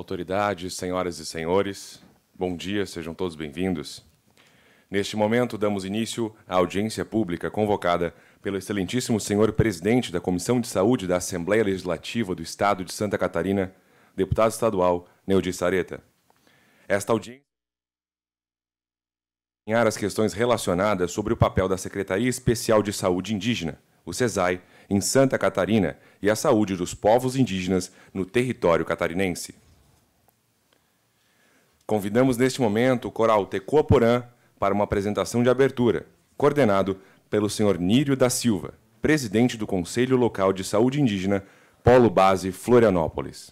autoridades, senhoras e senhores, bom dia, sejam todos bem-vindos. Neste momento, damos início à audiência pública convocada pelo excelentíssimo senhor presidente da Comissão de Saúde da Assembleia Legislativa do Estado de Santa Catarina, deputado estadual Neudi Sareta. Esta audiência as questões relacionadas sobre o papel da Secretaria Especial de Saúde Indígena, o CESAI, em Santa Catarina e a saúde dos povos indígenas no território catarinense. Convidamos neste momento o coral Tecoa Porã para uma apresentação de abertura, coordenado pelo senhor Nírio da Silva, presidente do Conselho Local de Saúde Indígena, Polo Base Florianópolis.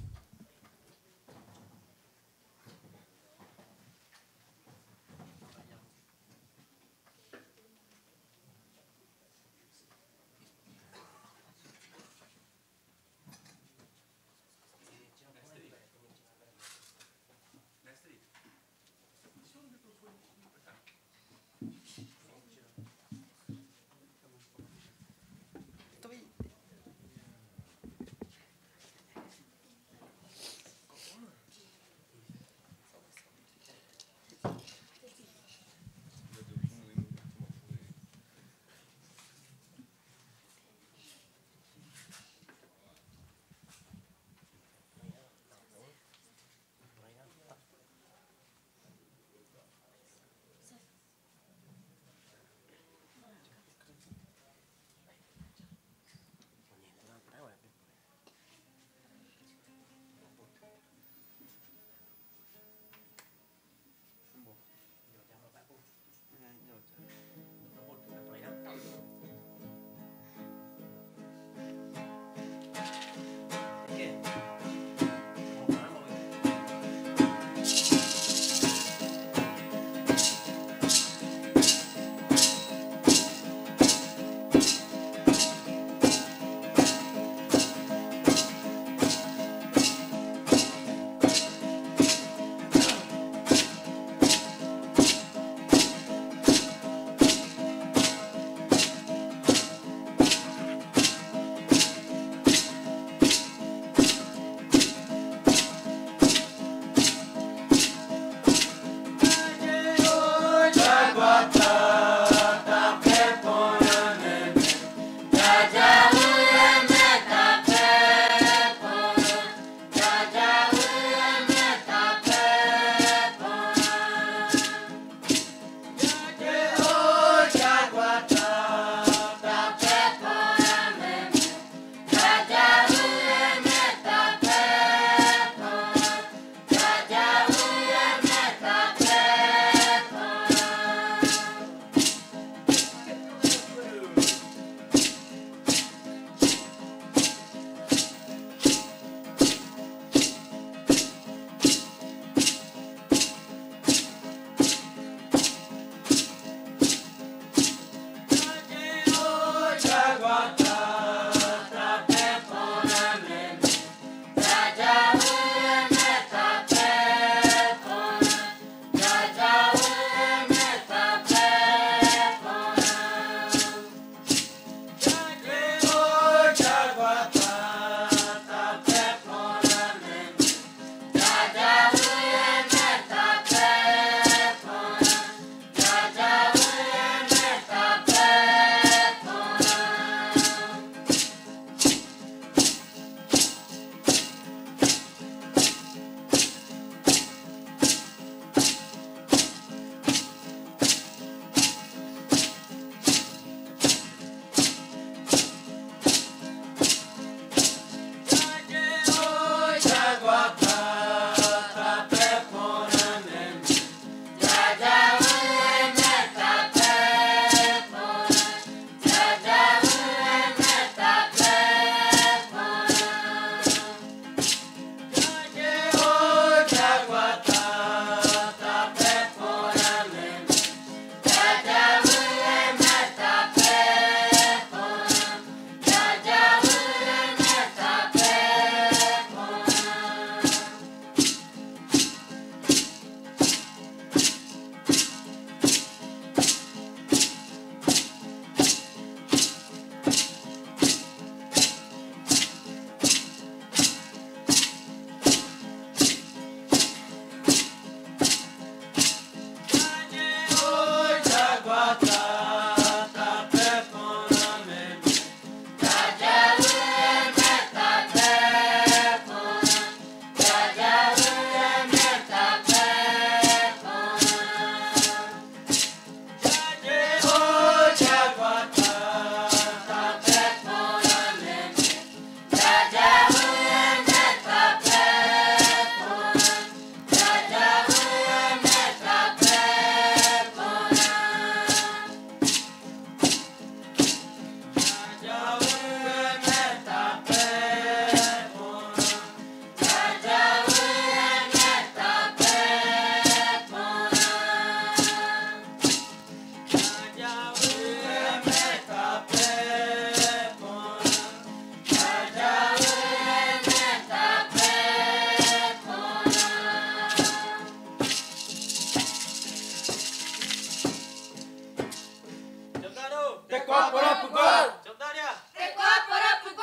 Tecó, poró, pugó! Secundária! Tecó, poró,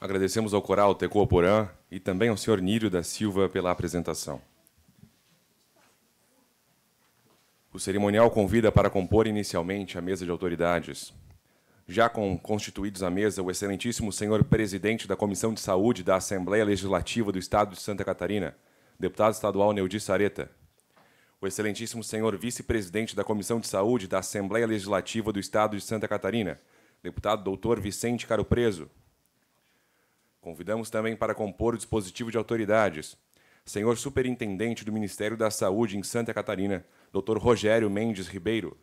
Agradecemos ao coral Tecô Porã e também ao senhor Nírio da Silva pela apresentação. O cerimonial convida para compor inicialmente a mesa de autoridades, já com constituídos à mesa o excelentíssimo senhor presidente da Comissão de Saúde da Assembleia Legislativa do Estado de Santa Catarina, deputado estadual Neudi Sareta. O excelentíssimo senhor vice-presidente da Comissão de Saúde da Assembleia Legislativa do Estado de Santa Catarina, deputado doutor Vicente Caro Preso. Convidamos também para compor o dispositivo de autoridades, senhor superintendente do Ministério da Saúde em Santa Catarina, doutor Rogério Mendes Ribeiro.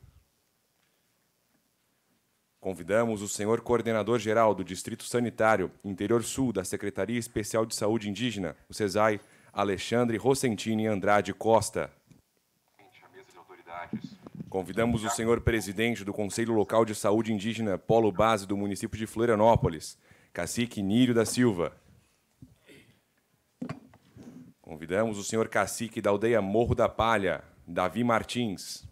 Convidamos o senhor coordenador-geral do Distrito Sanitário Interior Sul da Secretaria Especial de Saúde Indígena, o CESAI, Alexandre Rossentini Andrade Costa. Convidamos o senhor presidente do Conselho Local de Saúde Indígena, Polo Base do município de Florianópolis, Cacique Nírio da Silva. Convidamos o senhor cacique da aldeia Morro da Palha, Davi Martins.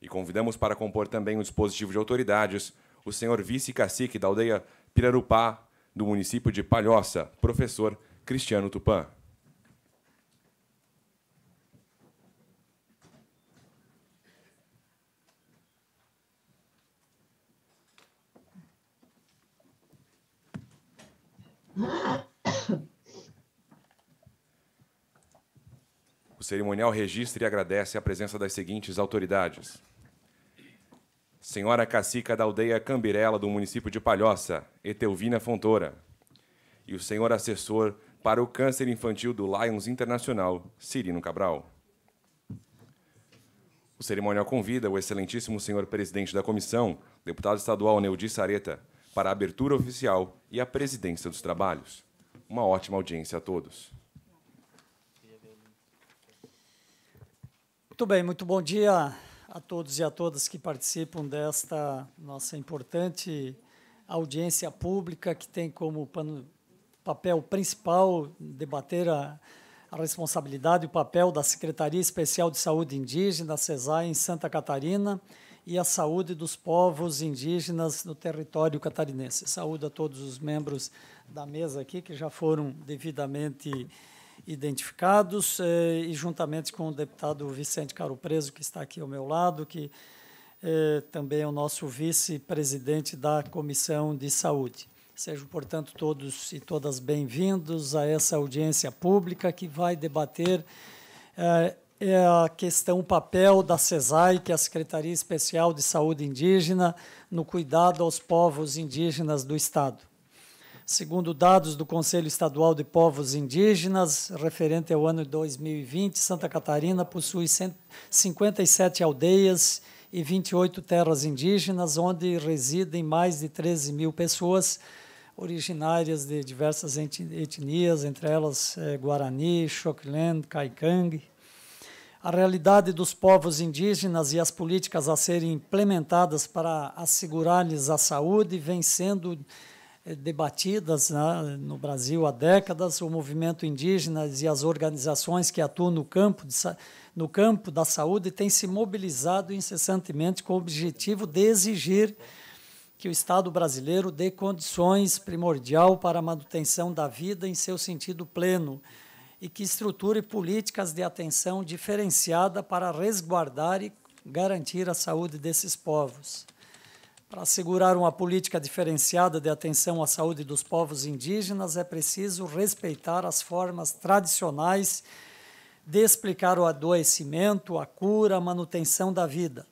E convidamos para compor também o um dispositivo de autoridades o senhor vice-cacique da aldeia Pirarupá, do município de Palhoça, professor Cristiano Tupã. Ah! O cerimonial registra e agradece a presença das seguintes autoridades. Senhora Cacica da aldeia Cambirela, do município de Palhoça, Etelvina Fontoura. E o senhor assessor para o câncer infantil do Lions Internacional, Cirino Cabral. O cerimonial convida o excelentíssimo senhor presidente da comissão, deputado estadual Neudi Sareta, para a abertura oficial e a presidência dos trabalhos. Uma ótima audiência a todos. Muito bem, muito bom dia a todos e a todas que participam desta nossa importante audiência pública, que tem como papel principal debater a, a responsabilidade e o papel da Secretaria Especial de Saúde Indígena, CESAI, em Santa Catarina, e a saúde dos povos indígenas no território catarinense. Saúdo a todos os membros da mesa aqui que já foram devidamente identificados, eh, e juntamente com o deputado Vicente Caro Preso, que está aqui ao meu lado, que eh, também é o nosso vice-presidente da Comissão de Saúde. Sejam, portanto, todos e todas bem-vindos a essa audiência pública que vai debater eh, é a questão, o papel da CESAI, que é a Secretaria Especial de Saúde Indígena, no cuidado aos povos indígenas do Estado. Segundo dados do Conselho Estadual de Povos Indígenas, referente ao ano 2020, Santa Catarina possui 57 aldeias e 28 terras indígenas, onde residem mais de 13 mil pessoas originárias de diversas etnias, entre elas eh, Guarani, Xoklend, Kaikang. A realidade dos povos indígenas e as políticas a serem implementadas para assegurar-lhes a saúde vem sendo eh, debatidas né, no Brasil há décadas, o movimento indígena e as organizações que atuam no campo, de, no campo da saúde têm se mobilizado incessantemente com o objetivo de exigir que o Estado brasileiro dê condições primordial para a manutenção da vida em seu sentido pleno e que estruture políticas de atenção diferenciada para resguardar e garantir a saúde desses povos. Para assegurar uma política diferenciada de atenção à saúde dos povos indígenas, é preciso respeitar as formas tradicionais de explicar o adoecimento, a cura, a manutenção da vida.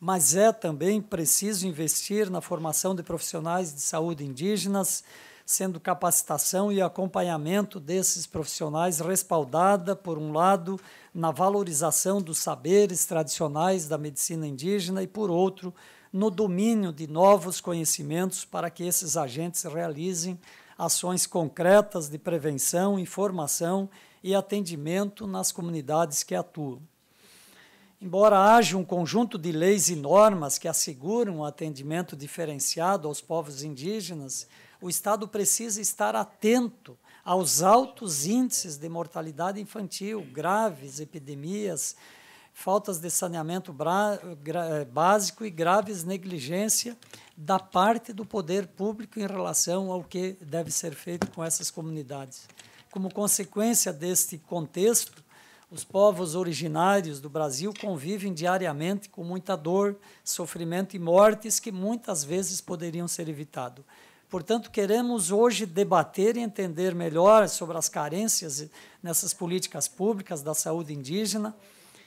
Mas é também preciso investir na formação de profissionais de saúde indígenas, sendo capacitação e acompanhamento desses profissionais respaldada, por um lado, na valorização dos saberes tradicionais da medicina indígena e, por outro, no domínio de novos conhecimentos para que esses agentes realizem ações concretas de prevenção, informação e atendimento nas comunidades que atuam. Embora haja um conjunto de leis e normas que asseguram um atendimento diferenciado aos povos indígenas, o Estado precisa estar atento aos altos índices de mortalidade infantil, graves epidemias, faltas de saneamento eh, básico e graves negligência da parte do poder público em relação ao que deve ser feito com essas comunidades. Como consequência deste contexto, os povos originários do Brasil convivem diariamente com muita dor, sofrimento e mortes que muitas vezes poderiam ser evitados. Portanto, queremos hoje debater e entender melhor sobre as carências nessas políticas públicas da saúde indígena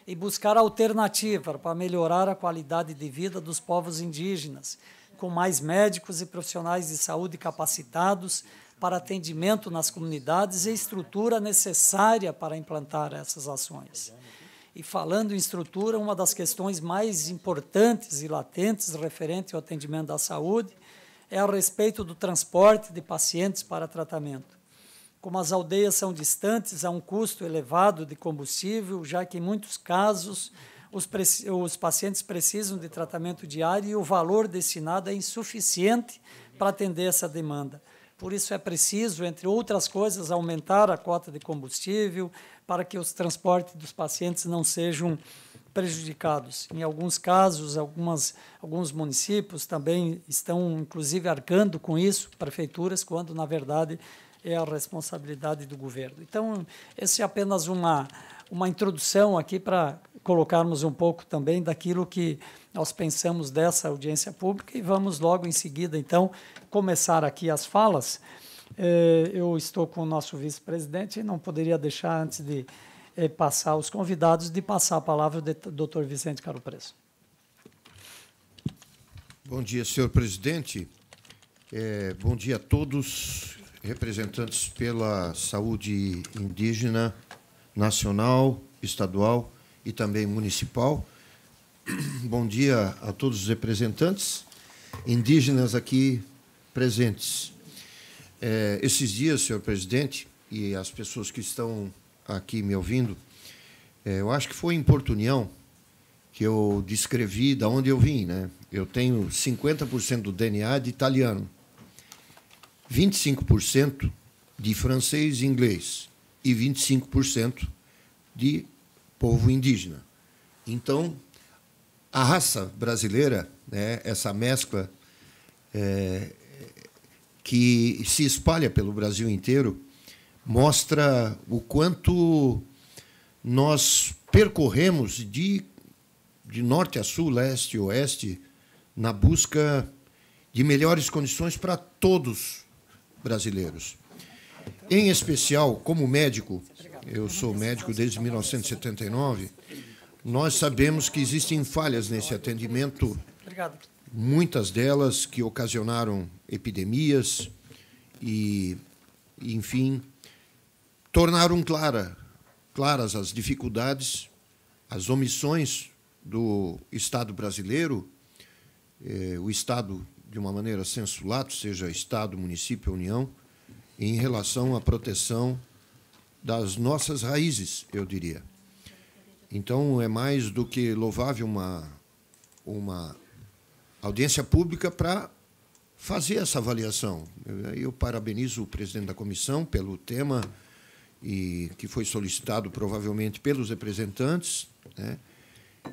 e buscar alternativa para melhorar a qualidade de vida dos povos indígenas, com mais médicos e profissionais de saúde capacitados para atendimento nas comunidades e estrutura necessária para implantar essas ações. E falando em estrutura, uma das questões mais importantes e latentes referente ao atendimento da saúde é a respeito do transporte de pacientes para tratamento. Como as aldeias são distantes, há um custo elevado de combustível, já que em muitos casos os, os pacientes precisam de tratamento diário e o valor destinado é insuficiente para atender essa demanda. Por isso é preciso, entre outras coisas, aumentar a cota de combustível para que os transportes dos pacientes não sejam prejudicados. Em alguns casos, algumas, alguns municípios também estão, inclusive, arcando com isso, prefeituras, quando, na verdade, é a responsabilidade do governo. Então, essa é apenas uma, uma introdução aqui para colocarmos um pouco também daquilo que nós pensamos dessa audiência pública e vamos logo em seguida, então, começar aqui as falas. É, eu estou com o nosso vice-presidente e não poderia deixar, antes de é, passar os convidados, de passar a palavra ao doutor Vicente Caro Preço. Bom dia, senhor presidente. É, bom dia a todos representantes pela saúde indígena nacional, estadual e também municipal. Bom dia a todos os representantes indígenas aqui presentes. É, esses dias, senhor presidente, e as pessoas que estão aqui me ouvindo, é, eu acho que foi em Porto União que eu descrevi de onde eu vim. Né? Eu tenho 50% do DNA de italiano 25% de francês e inglês e 25% de povo indígena. Então, a raça brasileira, né, essa mescla é, que se espalha pelo Brasil inteiro, mostra o quanto nós percorremos de, de norte a sul, leste e oeste, na busca de melhores condições para todos brasileiros. Em especial, como médico, eu sou médico desde 1979, nós sabemos que existem falhas nesse atendimento, muitas delas que ocasionaram epidemias e, enfim, tornaram clara, claras as dificuldades, as omissões do Estado brasileiro, eh, o Estado de uma maneira sensulato, seja Estado, município, União, em relação à proteção das nossas raízes, eu diria. Então, é mais do que louvável uma, uma audiência pública para fazer essa avaliação. Eu, eu parabenizo o presidente da comissão pelo tema e que foi solicitado provavelmente pelos representantes, né?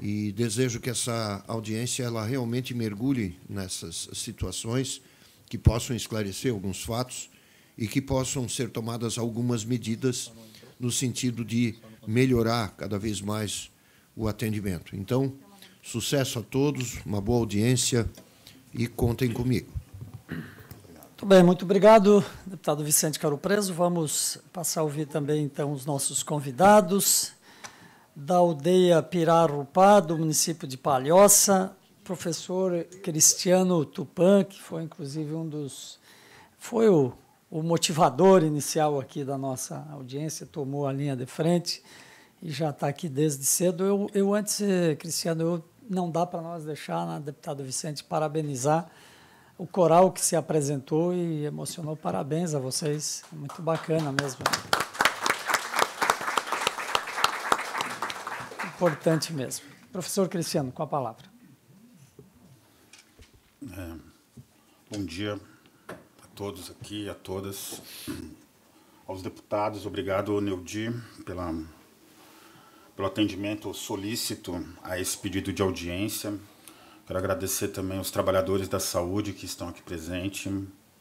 e desejo que essa audiência ela realmente mergulhe nessas situações, que possam esclarecer alguns fatos e que possam ser tomadas algumas medidas no sentido de melhorar cada vez mais o atendimento. Então, sucesso a todos, uma boa audiência e contem comigo. Muito bem, muito obrigado, deputado Vicente Caro Preso. Vamos passar a ouvir também então os nossos convidados da aldeia Pirarupá, do município de Palhoça, professor Cristiano Tupan, que foi inclusive um dos. foi o, o motivador inicial aqui da nossa audiência, tomou a linha de frente e já está aqui desde cedo. Eu, eu antes, Cristiano, eu, não dá para nós deixar, né, deputado Vicente, parabenizar o coral que se apresentou e emocionou. Parabéns a vocês, muito bacana mesmo. importante mesmo. Professor Cristiano, com a palavra. É, bom dia a todos aqui, a todas, aos deputados. Obrigado, Neudi, pela, pelo atendimento solícito a esse pedido de audiência. Quero agradecer também aos trabalhadores da saúde que estão aqui presentes.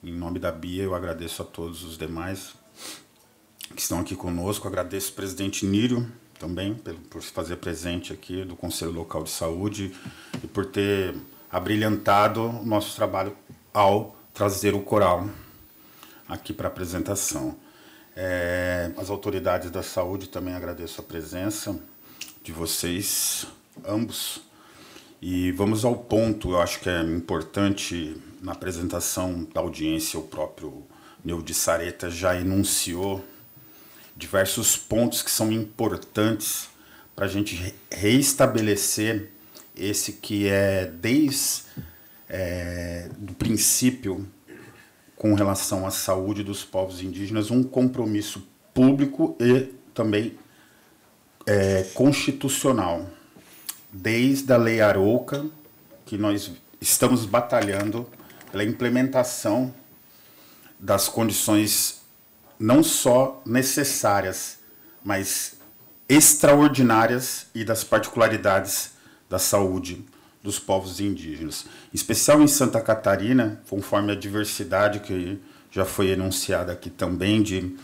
Em nome da Bia, eu agradeço a todos os demais que estão aqui conosco. Agradeço o presidente Nírio também por se fazer presente aqui do Conselho Local de Saúde e por ter abrilhantado o nosso trabalho ao trazer o coral aqui para a apresentação. É, as autoridades da saúde também agradeço a presença de vocês, ambos. E vamos ao ponto, eu acho que é importante na apresentação da audiência, o próprio Neu de Sareta já enunciou diversos pontos que são importantes para a gente reestabelecer esse que é desde é, do princípio com relação à saúde dos povos indígenas um compromisso público e também é, constitucional desde a lei Arouca que nós estamos batalhando pela implementação das condições não só necessárias, mas extraordinárias e das particularidades da saúde dos povos indígenas, em especial em Santa Catarina, conforme a diversidade que já foi enunciada aqui também, de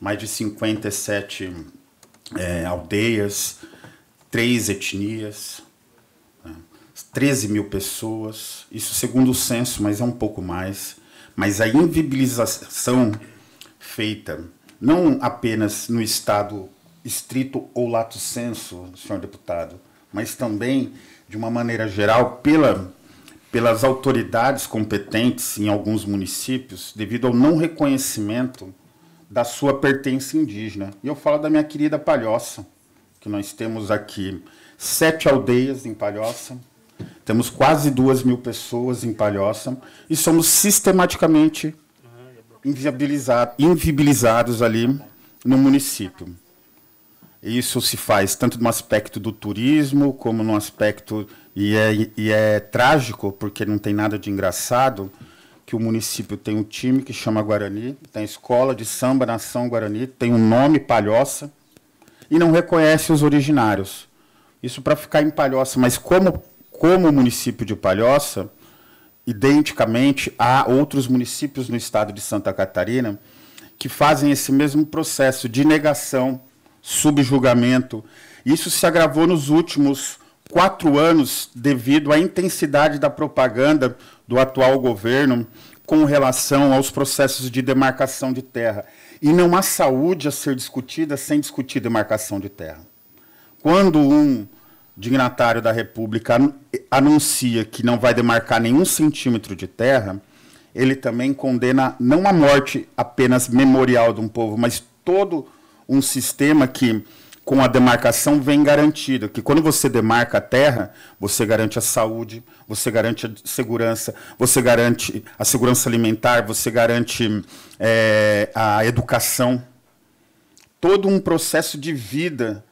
mais de 57 é, aldeias, três etnias, né? 13 mil pessoas, isso segundo o censo, mas é um pouco mais. Mas a invibilização feita, não apenas no Estado estrito ou lato senso, senhor deputado, mas também, de uma maneira geral, pela, pelas autoridades competentes em alguns municípios, devido ao não reconhecimento da sua pertença indígena. E eu falo da minha querida Palhoça, que nós temos aqui sete aldeias em Palhoça, temos quase duas mil pessoas em Palhoça e somos sistematicamente inviabilizado, ali no município. Isso se faz tanto no aspecto do turismo, como no aspecto. E é, e é trágico, porque não tem nada de engraçado, que o município tem um time que chama Guarani, tem a escola de samba Nação Guarani, tem um nome Palhoça, e não reconhece os originários. Isso para ficar em Palhoça, mas como, como município de Palhoça identicamente a outros municípios no estado de Santa Catarina que fazem esse mesmo processo de negação, subjugamento. Isso se agravou nos últimos quatro anos devido à intensidade da propaganda do atual governo com relação aos processos de demarcação de terra. E não há saúde a ser discutida sem discutir demarcação de terra. Quando um dignatário da República anuncia que não vai demarcar nenhum centímetro de terra, ele também condena não a morte apenas memorial de um povo, mas todo um sistema que, com a demarcação, vem garantido. Que quando você demarca a terra, você garante a saúde, você garante a segurança, você garante a segurança alimentar, você garante é, a educação. Todo um processo de vida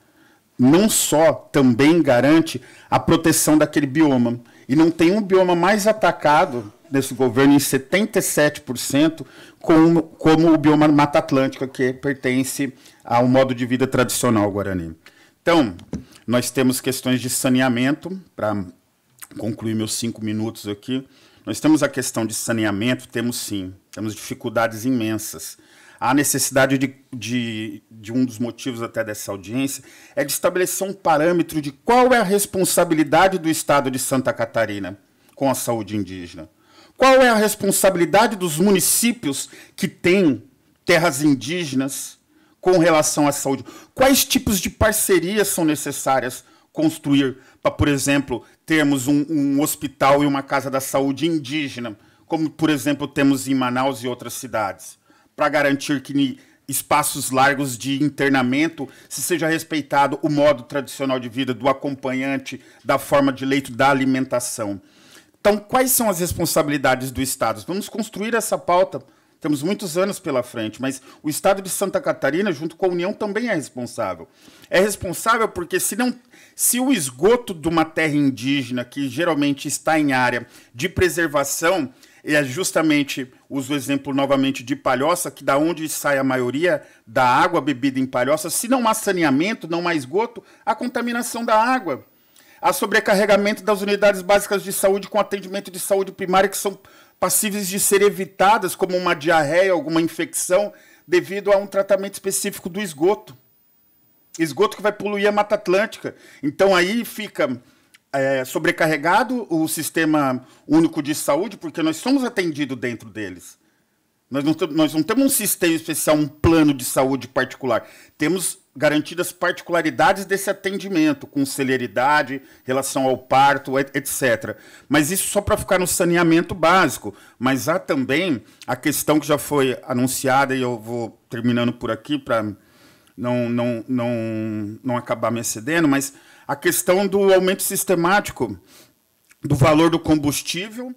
não só também garante a proteção daquele bioma. E não tem um bioma mais atacado nesse governo em 77% como, como o bioma Mata Atlântica, que pertence ao modo de vida tradicional guarani. Então, nós temos questões de saneamento, para concluir meus cinco minutos aqui. Nós temos a questão de saneamento, temos sim, temos dificuldades imensas a necessidade de, de, de um dos motivos até dessa audiência é de estabelecer um parâmetro de qual é a responsabilidade do Estado de Santa Catarina com a saúde indígena. Qual é a responsabilidade dos municípios que têm terras indígenas com relação à saúde? Quais tipos de parcerias são necessárias construir para, por exemplo, termos um, um, hospital e uma casa da saúde indígena, como, por exemplo, temos em Manaus e outras cidades? para garantir que espaços largos de internamento se seja respeitado o modo tradicional de vida do acompanhante, da forma de leito, da alimentação. Então, quais são as responsabilidades do Estado? Vamos construir essa pauta. Temos muitos anos pela frente, mas o Estado de Santa Catarina, junto com a União, também é responsável. É responsável porque se não, se o esgoto de uma terra indígena que geralmente está em área de preservação é justamente, uso o exemplo novamente de Palhoça, que da onde sai a maioria da água bebida em Palhoça, se não há saneamento, não há esgoto, há contaminação da água. Há sobrecarregamento das unidades básicas de saúde com atendimento de saúde primária que são passíveis de ser evitadas, como uma diarreia, alguma infecção, devido a um tratamento específico do esgoto. Esgoto que vai poluir a Mata Atlântica. Então aí fica é, sobrecarregado o sistema único de saúde, porque nós somos atendidos dentro deles. Nós não, nós não temos um sistema especial, um plano de saúde particular. Temos garantidas particularidades desse atendimento, com celeridade, relação ao parto, etc. Mas isso só para ficar no saneamento básico. Mas há também a questão que já foi anunciada, e eu vou terminando por aqui para não, não, não, não acabar me excedendo, mas a questão do aumento sistemático do valor do combustível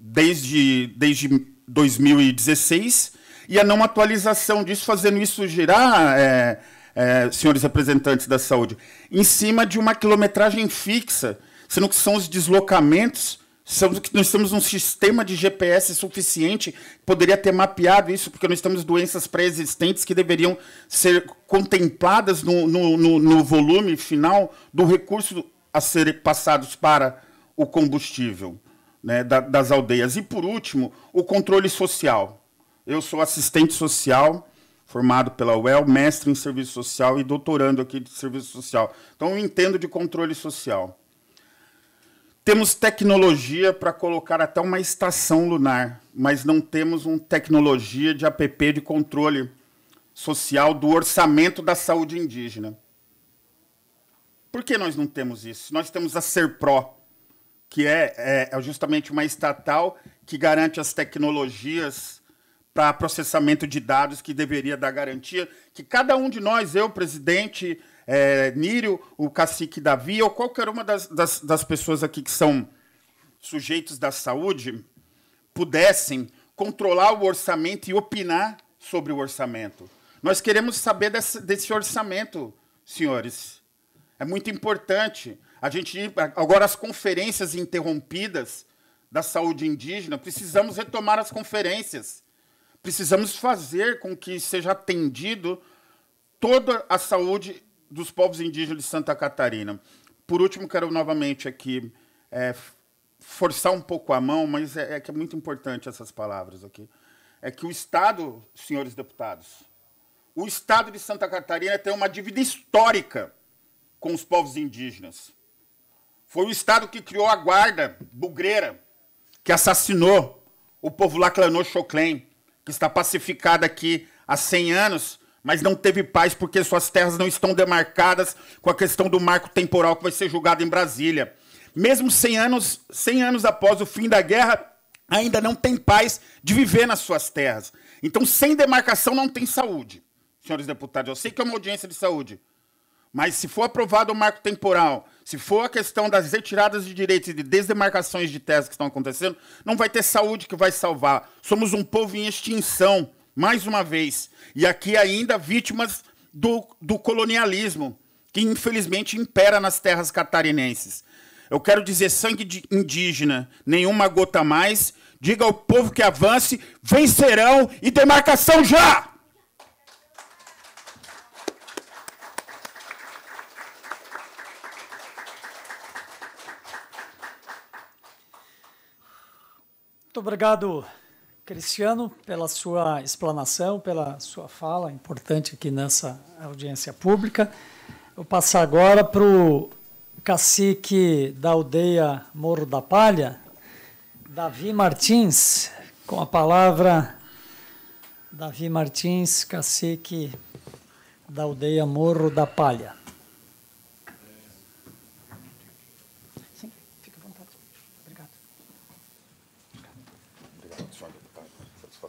desde, desde 2016 e a não atualização disso, fazendo isso girar, é, é, senhores representantes da saúde, em cima de uma quilometragem fixa, sendo que são os deslocamentos Somos, nós estamos num sistema de GPS suficiente, poderia ter mapeado isso, porque nós temos doenças pré-existentes que deveriam ser contempladas no, no, no, no volume final do recurso a ser passados para o combustível né, da, das aldeias. E, por último, o controle social. Eu sou assistente social, formado pela UEL, mestre em serviço social e doutorando aqui de serviço social. Então, eu entendo de controle social. Temos tecnologia para colocar até uma estação lunar, mas não temos uma tecnologia de app de controle social do orçamento da saúde indígena. Por que nós não temos isso? Nós temos a SERPRO, que é, é, é justamente uma estatal que garante as tecnologias para processamento de dados que deveria dar garantia que cada um de nós, eu, presidente, é, Nírio, o cacique Davi, ou qualquer uma das, das, das pessoas aqui que são sujeitos da saúde, pudessem controlar o orçamento e opinar sobre o orçamento. Nós queremos saber desse, desse orçamento, senhores. É muito importante. A gente agora as conferências interrompidas da saúde indígena, precisamos retomar as conferências. Precisamos fazer com que seja atendido toda a saúde dos povos indígenas de Santa Catarina. Por último, quero novamente aqui é, forçar um pouco a mão, mas é, é, que é muito importante essas palavras aqui. É que o Estado, senhores deputados, o Estado de Santa Catarina tem uma dívida histórica com os povos indígenas. Foi o Estado que criou a guarda bugreira, que assassinou o povo Laclanô Choclen, que está pacificado aqui há 100 anos mas não teve paz porque suas terras não estão demarcadas com a questão do marco temporal que vai ser julgado em Brasília. Mesmo 100 anos, 100 anos após o fim da guerra, ainda não tem paz de viver nas suas terras. Então, sem demarcação, não tem saúde. Senhores deputados, eu sei que é uma audiência de saúde, mas se for aprovado o marco temporal, se for a questão das retiradas de direitos e de desdemarcações de terras que estão acontecendo, não vai ter saúde que vai salvar. Somos um povo em extinção mais uma vez, e aqui ainda vítimas do, do colonialismo, que infelizmente impera nas terras catarinenses. Eu quero dizer sangue indígena, nenhuma gota mais. Diga ao povo que avance, vencerão e demarcação já! Muito obrigado, Cristiano, pela sua explanação, pela sua fala importante aqui nessa audiência pública. Vou passar agora para o cacique da aldeia Morro da Palha, Davi Martins, com a palavra. Davi Martins, cacique da aldeia Morro da Palha.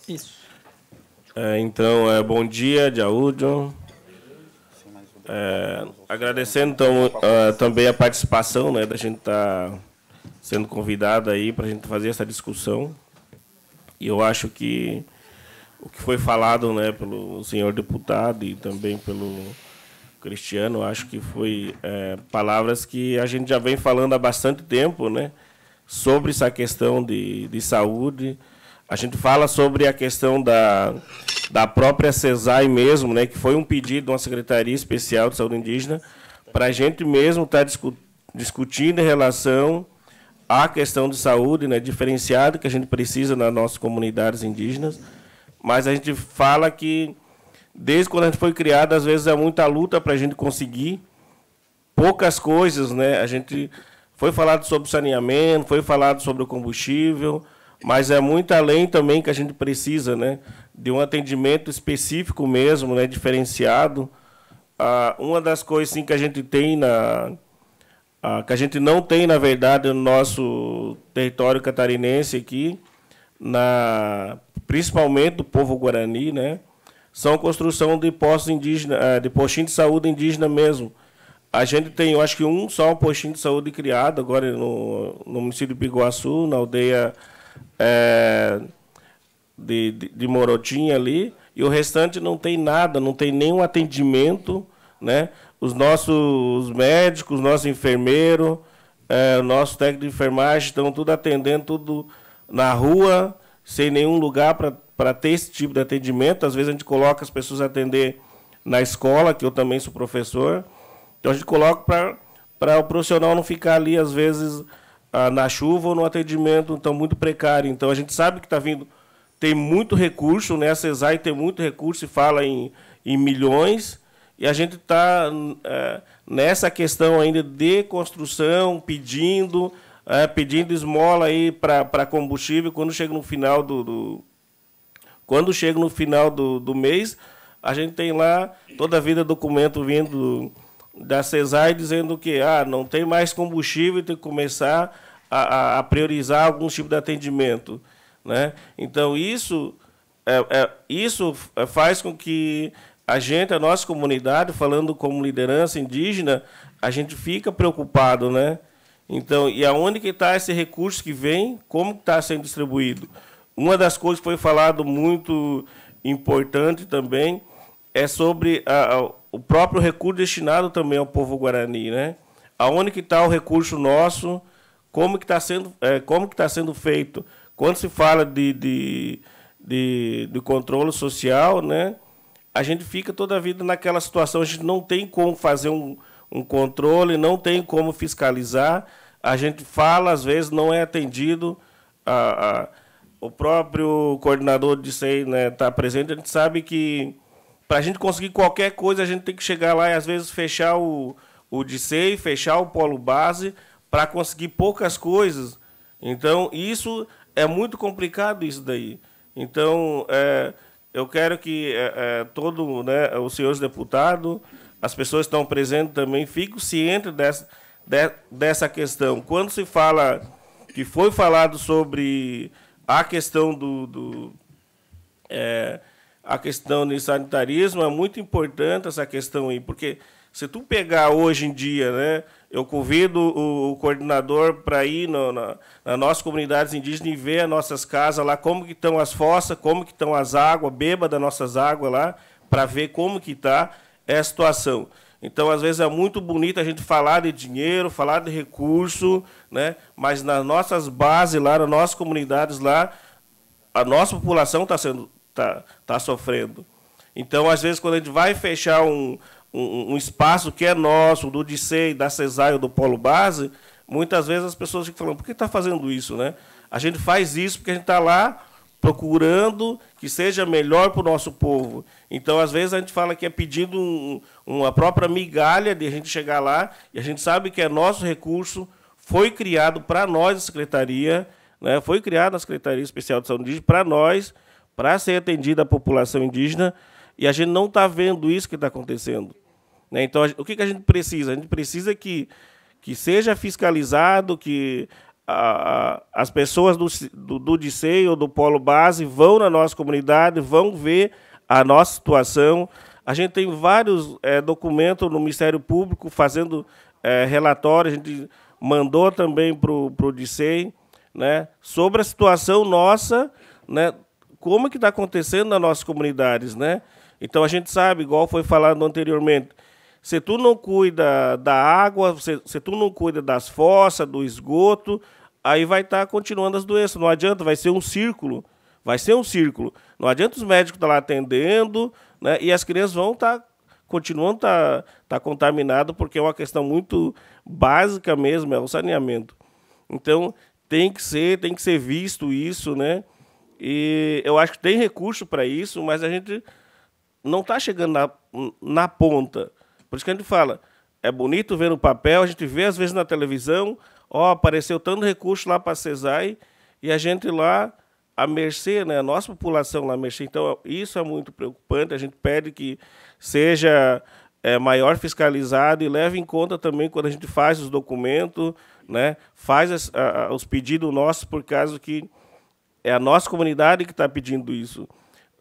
Isso. É, então, é, bom dia, Jaúdio. É, agradecendo então, uh, também a participação né, da gente estar tá sendo convidado aí para a gente fazer essa discussão. E eu acho que o que foi falado né, pelo senhor deputado e também pelo Cristiano, acho que foi é, palavras que a gente já vem falando há bastante tempo né, sobre essa questão de, de saúde a gente fala sobre a questão da, da própria CESAI mesmo, né, que foi um pedido de uma Secretaria Especial de Saúde Indígena, para a gente mesmo estar tá discu discutindo em relação à questão de saúde né, diferenciada que a gente precisa nas nossas comunidades indígenas, mas a gente fala que, desde quando a gente foi criado, às vezes é muita luta para a gente conseguir poucas coisas. Né? A gente foi falado sobre saneamento, foi falado sobre o combustível, mas é muito além também que a gente precisa, né, de um atendimento específico mesmo, né, diferenciado. Ah, uma das coisas sim, que a gente tem na ah, que a gente não tem na verdade no nosso território catarinense aqui, na principalmente do povo guarani, né, são construção de postos ah, de postinho de saúde indígena mesmo. A gente tem, eu acho que um só postinho de saúde criado agora no, no município de Biguaçu, na aldeia é, de, de, de ali, e o restante não tem nada, não tem nenhum atendimento, né? Os nossos médicos, nosso enfermeiro, é, nosso técnico de enfermagem estão tudo atendendo, tudo na rua, sem nenhum lugar para ter esse tipo de atendimento. Às vezes a gente coloca as pessoas a atender na escola, que eu também sou professor. Então a gente coloca para o profissional não ficar ali, às vezes, ah, na chuva ou no atendimento então muito precário. Então a gente sabe que está vindo tem muito recurso, né? A CESAI tem muito recurso e fala em, em milhões. E a gente está é, eh, nessa questão ainda de construção, pedindo, é, pedindo esmola aí para combustível. Quando chega no final do, do quando chega no final do, do mês, a gente tem lá toda a vida documento vindo da CESAI dizendo que ah, não tem mais combustível e tem que começar a, a priorizar algum tipo de atendimento. Né? Então, isso, é, é, isso faz com que a gente, a nossa comunidade, falando como liderança indígena, a gente fica preocupado. Né? Então, e aonde que está esse recurso que vem, como está sendo distribuído? Uma das coisas que foi falado muito importante também é sobre a, a o próprio recurso destinado também ao povo guarani, né? Aonde que está o recurso nosso? Como que está sendo, é, como que tá sendo feito? Quando se fala de, de, de, de controle social, né? A gente fica toda a vida naquela situação, a gente não tem como fazer um, um controle, não tem como fiscalizar. A gente fala, às vezes não é atendido. A, a o próprio coordenador de SEI está né, presente, a gente sabe que para a gente conseguir qualquer coisa, a gente tem que chegar lá e às vezes fechar o, o DCI, fechar o polo base para conseguir poucas coisas. Então, isso é muito complicado isso daí. Então, é, eu quero que é, é, todo né, os senhores deputados, as pessoas que estão presentes também, fiquem cientes dessa, de, dessa questão. Quando se fala que foi falado sobre a questão do, do é, a questão do sanitarismo é muito importante essa questão aí, porque se tu pegar hoje em dia, né, eu convido o, coordenador para ir no, na, nas nossas comunidades indígenas e ver as nossas casas lá, como que estão as fossas, como que estão as águas, beba das nossas águas lá, para ver como que está essa situação. Então, às vezes, é muito bonito a gente falar de dinheiro, falar de recurso, né? mas nas nossas bases lá, nas nossas comunidades lá, a nossa população está sendo... Tá, está sofrendo. Então, às vezes, quando a gente vai fechar um, um, um espaço que é nosso, do DICEI, da CESAI ou do Polo Base, muitas vezes as pessoas ficam falando, por que está fazendo isso? Né? A gente faz isso porque a gente está lá procurando que seja melhor para o nosso povo. Então, às vezes, a gente fala que é pedindo um, uma própria migalha de a gente chegar lá e a gente sabe que é nosso recurso, foi criado para nós a Secretaria, né? foi criada a Secretaria Especial de Saúde para nós, para ser atendida a população indígena, e a gente não está vendo isso que está acontecendo. Né? Então, o que, que a gente precisa? A gente precisa que, que seja fiscalizado, que a, a, as pessoas do, do, do DICEI ou do Polo Base vão na nossa comunidade, vão ver a nossa situação. A gente tem vários é, documentos no Ministério Público fazendo é, eh, relatórios, a gente mandou também para o DICEI, né, sobre a situação nossa, né, como é que está acontecendo nas nossas comunidades, né? Então a gente sabe, igual foi falado anteriormente, se tu não cuida da água, se, se tu não cuida das fossas, do esgoto, aí vai estar tá continuando as doenças. Não adianta, vai ser um círculo. Vai ser um círculo. Não adianta os médicos estar tá lá atendendo, né? E as crianças vão estar tá, continuando tá, tá contaminadas, porque é uma questão muito básica mesmo, é o saneamento. Então tem que ser, tem que ser visto isso, né? E eu acho que tem recurso para isso, mas a gente não está chegando na, na ponta. Por isso que a gente fala, é bonito ver no papel, a gente vê às vezes na televisão, ó, apareceu tanto recurso lá para a CESAI e a gente lá a mercê, né, a nossa população lá a mercê. Então, isso é muito preocupante, a gente pede que seja é, maior fiscalizado e leve em conta também quando a gente faz os documentos, né, faz as, a, os pedidos nossos, por causa que é a nossa comunidade que está pedindo isso.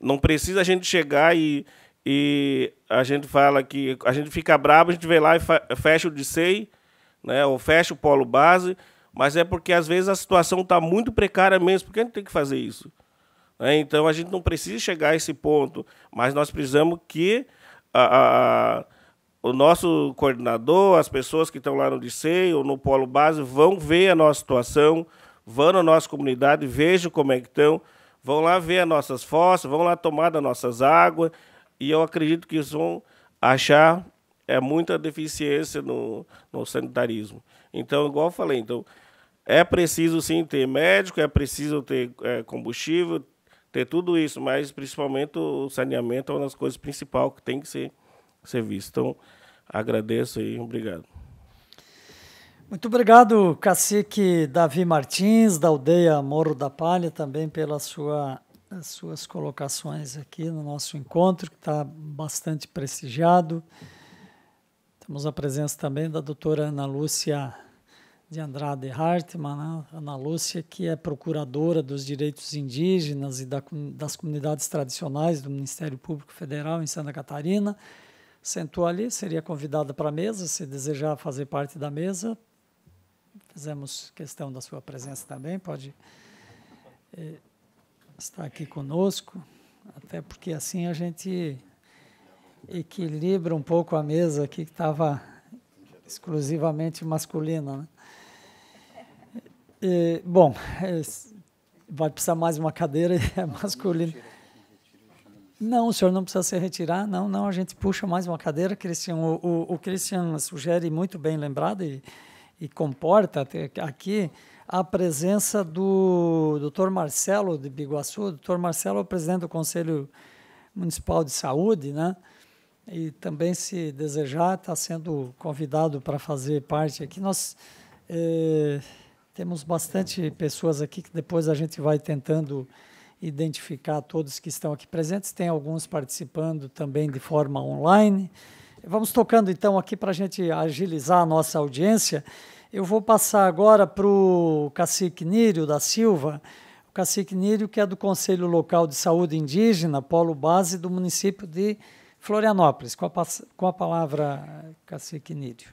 Não precisa a gente chegar e, e a gente fala que a gente fica bravo, a gente vem lá e fecha o DICEI, né, ou fecha o polo base, mas é porque às vezes a situação está muito precária mesmo, porque a gente tem que fazer isso. Né? Então a gente não precisa chegar a esse ponto, mas nós precisamos que a, a, o nosso coordenador, as pessoas que estão lá no DICEI ou no polo base vão ver a nossa situação, vão na nossa comunidade, vejam como é que estão, vão lá ver as nossas fossas, vão lá tomar das nossas águas, e eu acredito que eles vão achar é muita deficiência no, no sanitarismo. Então, igual eu falei, então, é preciso sim ter médico, é preciso ter é, combustível, ter tudo isso, mas principalmente o saneamento é uma das coisas principais que tem que ser, ser visto. Então, agradeço e obrigado. Muito obrigado, cacique Davi Martins, da aldeia Morro da Palha, também pelas sua, suas colocações aqui no nosso encontro, que está bastante prestigiado. Temos a presença também da doutora Ana Lúcia de Andrade Hartmann, né? Ana Lúcia, que é procuradora dos direitos indígenas e da, das comunidades tradicionais do Ministério Público Federal em Santa Catarina. Sentou ali, seria convidada para a mesa, se desejar fazer parte da mesa, fizemos questão da sua presença também, pode eh, estar aqui conosco, até porque assim a gente equilibra um pouco a mesa aqui que estava exclusivamente masculina. Né? Eh, bom, eh, vai precisar mais uma cadeira é masculina. Não, o senhor não precisa se retirar, não, não, a gente puxa mais uma cadeira, Cristian. O, o, o Cristian sugere muito bem lembrado e e comporta aqui a presença do Dr. Marcelo de Biguaçu. O Dr. Marcelo é o presidente do Conselho Municipal de Saúde, né? E também, se desejar, está sendo convidado para fazer parte aqui. Nós eh, temos bastante pessoas aqui que depois a gente vai tentando identificar todos que estão aqui presentes. Tem alguns participando também de forma online. Vamos tocando então aqui para a gente agilizar a nossa audiência. Eu vou passar agora para o cacique Nírio da Silva, o cacique Nírio que é do Conselho Local de Saúde Indígena, polo base do município de Florianópolis. Com a, com a palavra, cacique Nírio.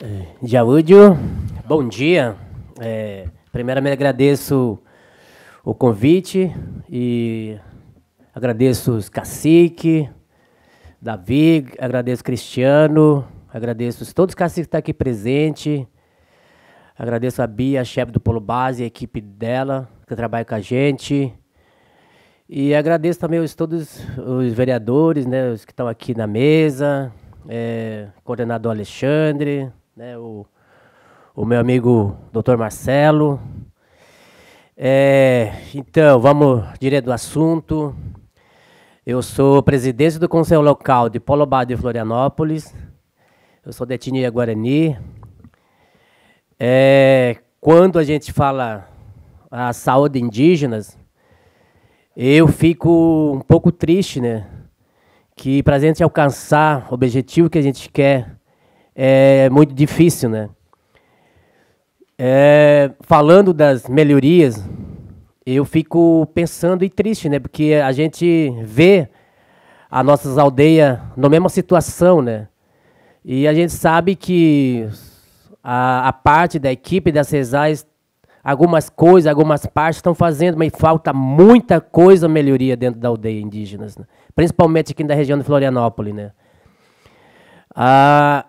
É, Jaúdio, bom dia. É, primeiramente agradeço o convite e agradeço os cacique, Davi, agradeço Cristiano, agradeço todos os caciques que estão aqui presentes, agradeço a Bia, a chefe do Polo Base, a equipe dela que trabalha com a gente. E agradeço também os, todos os vereadores, né, os que estão aqui na mesa, é, coordenador Alexandre, né, o, o meu amigo Dr. Marcelo, é, então, vamos direto ao assunto. Eu sou presidente do Conselho Local de Polo Bar de Florianópolis. Eu sou de etnia Guarani. É, quando a gente fala a saúde indígenas, eu fico um pouco triste, né? Que para a gente alcançar o objetivo que a gente quer é muito difícil, né? É, falando das melhorias, eu fico pensando e triste, né? Porque a gente vê as nossas aldeias na mesma situação, né? E a gente sabe que a, a parte da equipe das CESAIS, algumas coisas, algumas partes estão fazendo, mas falta muita coisa melhoria dentro da aldeia indígena, né? principalmente aqui na região de Florianópolis, né? Ah,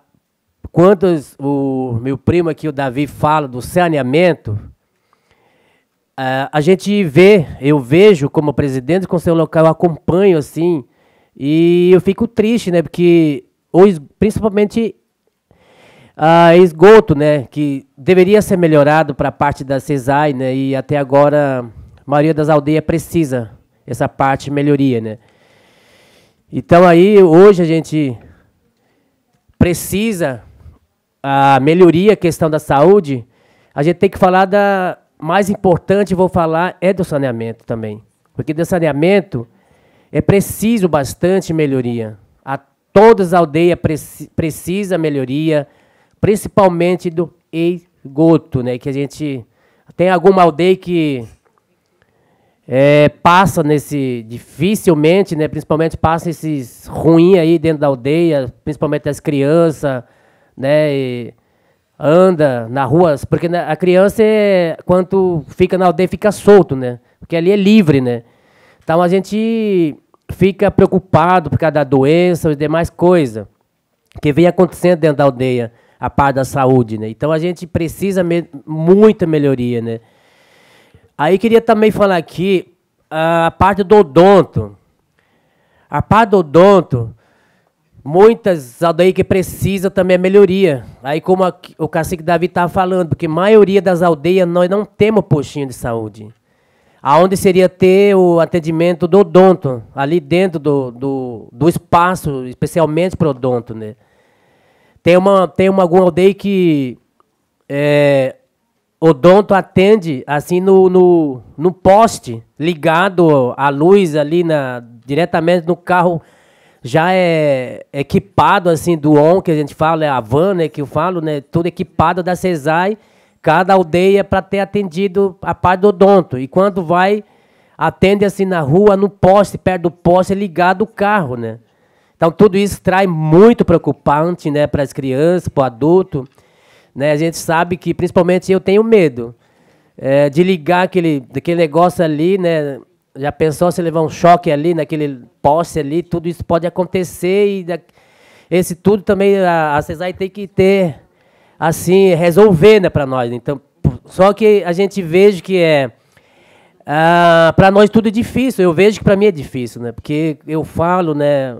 Quantos o meu primo aqui, o Davi, fala do saneamento, ah, a, gente vê, eu vejo como presidente, com seu local, eu acompanho assim, e eu fico triste, né? Porque, principalmente a esgoto, né, que deveria ser melhorado para a parte da CESAI, né, e até agora a maioria das aldeias precisa essa parte melhoria, né. Então aí hoje a gente precisa a melhoria, a questão da saúde, a gente tem que falar da mais importante, vou falar, é do saneamento também. Porque do saneamento é preciso bastante melhoria. A todas as aldeias precisa melhoria, principalmente do esgoto, né? Que a gente tem alguma aldeia que é, passa nesse dificilmente, né? Principalmente passa esses ruim aí dentro da aldeia, principalmente as crianças, né? E anda na rua, porque né, a criança, é, quando fica na aldeia, fica solto, né? Porque ali é livre, né? Então a gente fica preocupado por causa da doença e demais coisas que vem acontecendo dentro da aldeia, a par da saúde, né? Então a gente precisa me muita melhoria, né? Aí queria também falar aqui a parte do odonto. A parte do odonto, muitas aldeias que precisa também a melhoria. Aí como a, o cacique Davi estava tá falando, porque a maioria das aldeias nós não temos postinho de saúde. Aonde seria ter o atendimento do odonto, ali dentro do, do, do espaço, especialmente para odonto, né? Tem uma tem uma alguma aldeia que é, odonto atende assim no, no, no poste ligado à luz ali na diretamente no carro já é equipado assim do ON, que a gente fala, é a van, né, que eu falo, né, tudo equipado da CESAI, cada aldeia para ter atendido a parte do odonto. E quando vai, atende assim na rua, no poste, perto do poste, é ligado o carro, né? Então tudo isso traz muito preocupante, né, para as crianças, para o adulto, né? A gente sabe que principalmente eu tenho medo é, de ligar aquele, aquele negócio ali, né, já pensou se levar um choque ali, naquele poste ali, tudo isso pode acontecer e da, esse tudo também a, a CESAI tem que ter, assim, resolver né, para nós. Então, só que a gente vejo que é. Ah, para nós tudo é difícil, eu vejo que para mim é difícil, né? Porque eu falo, né?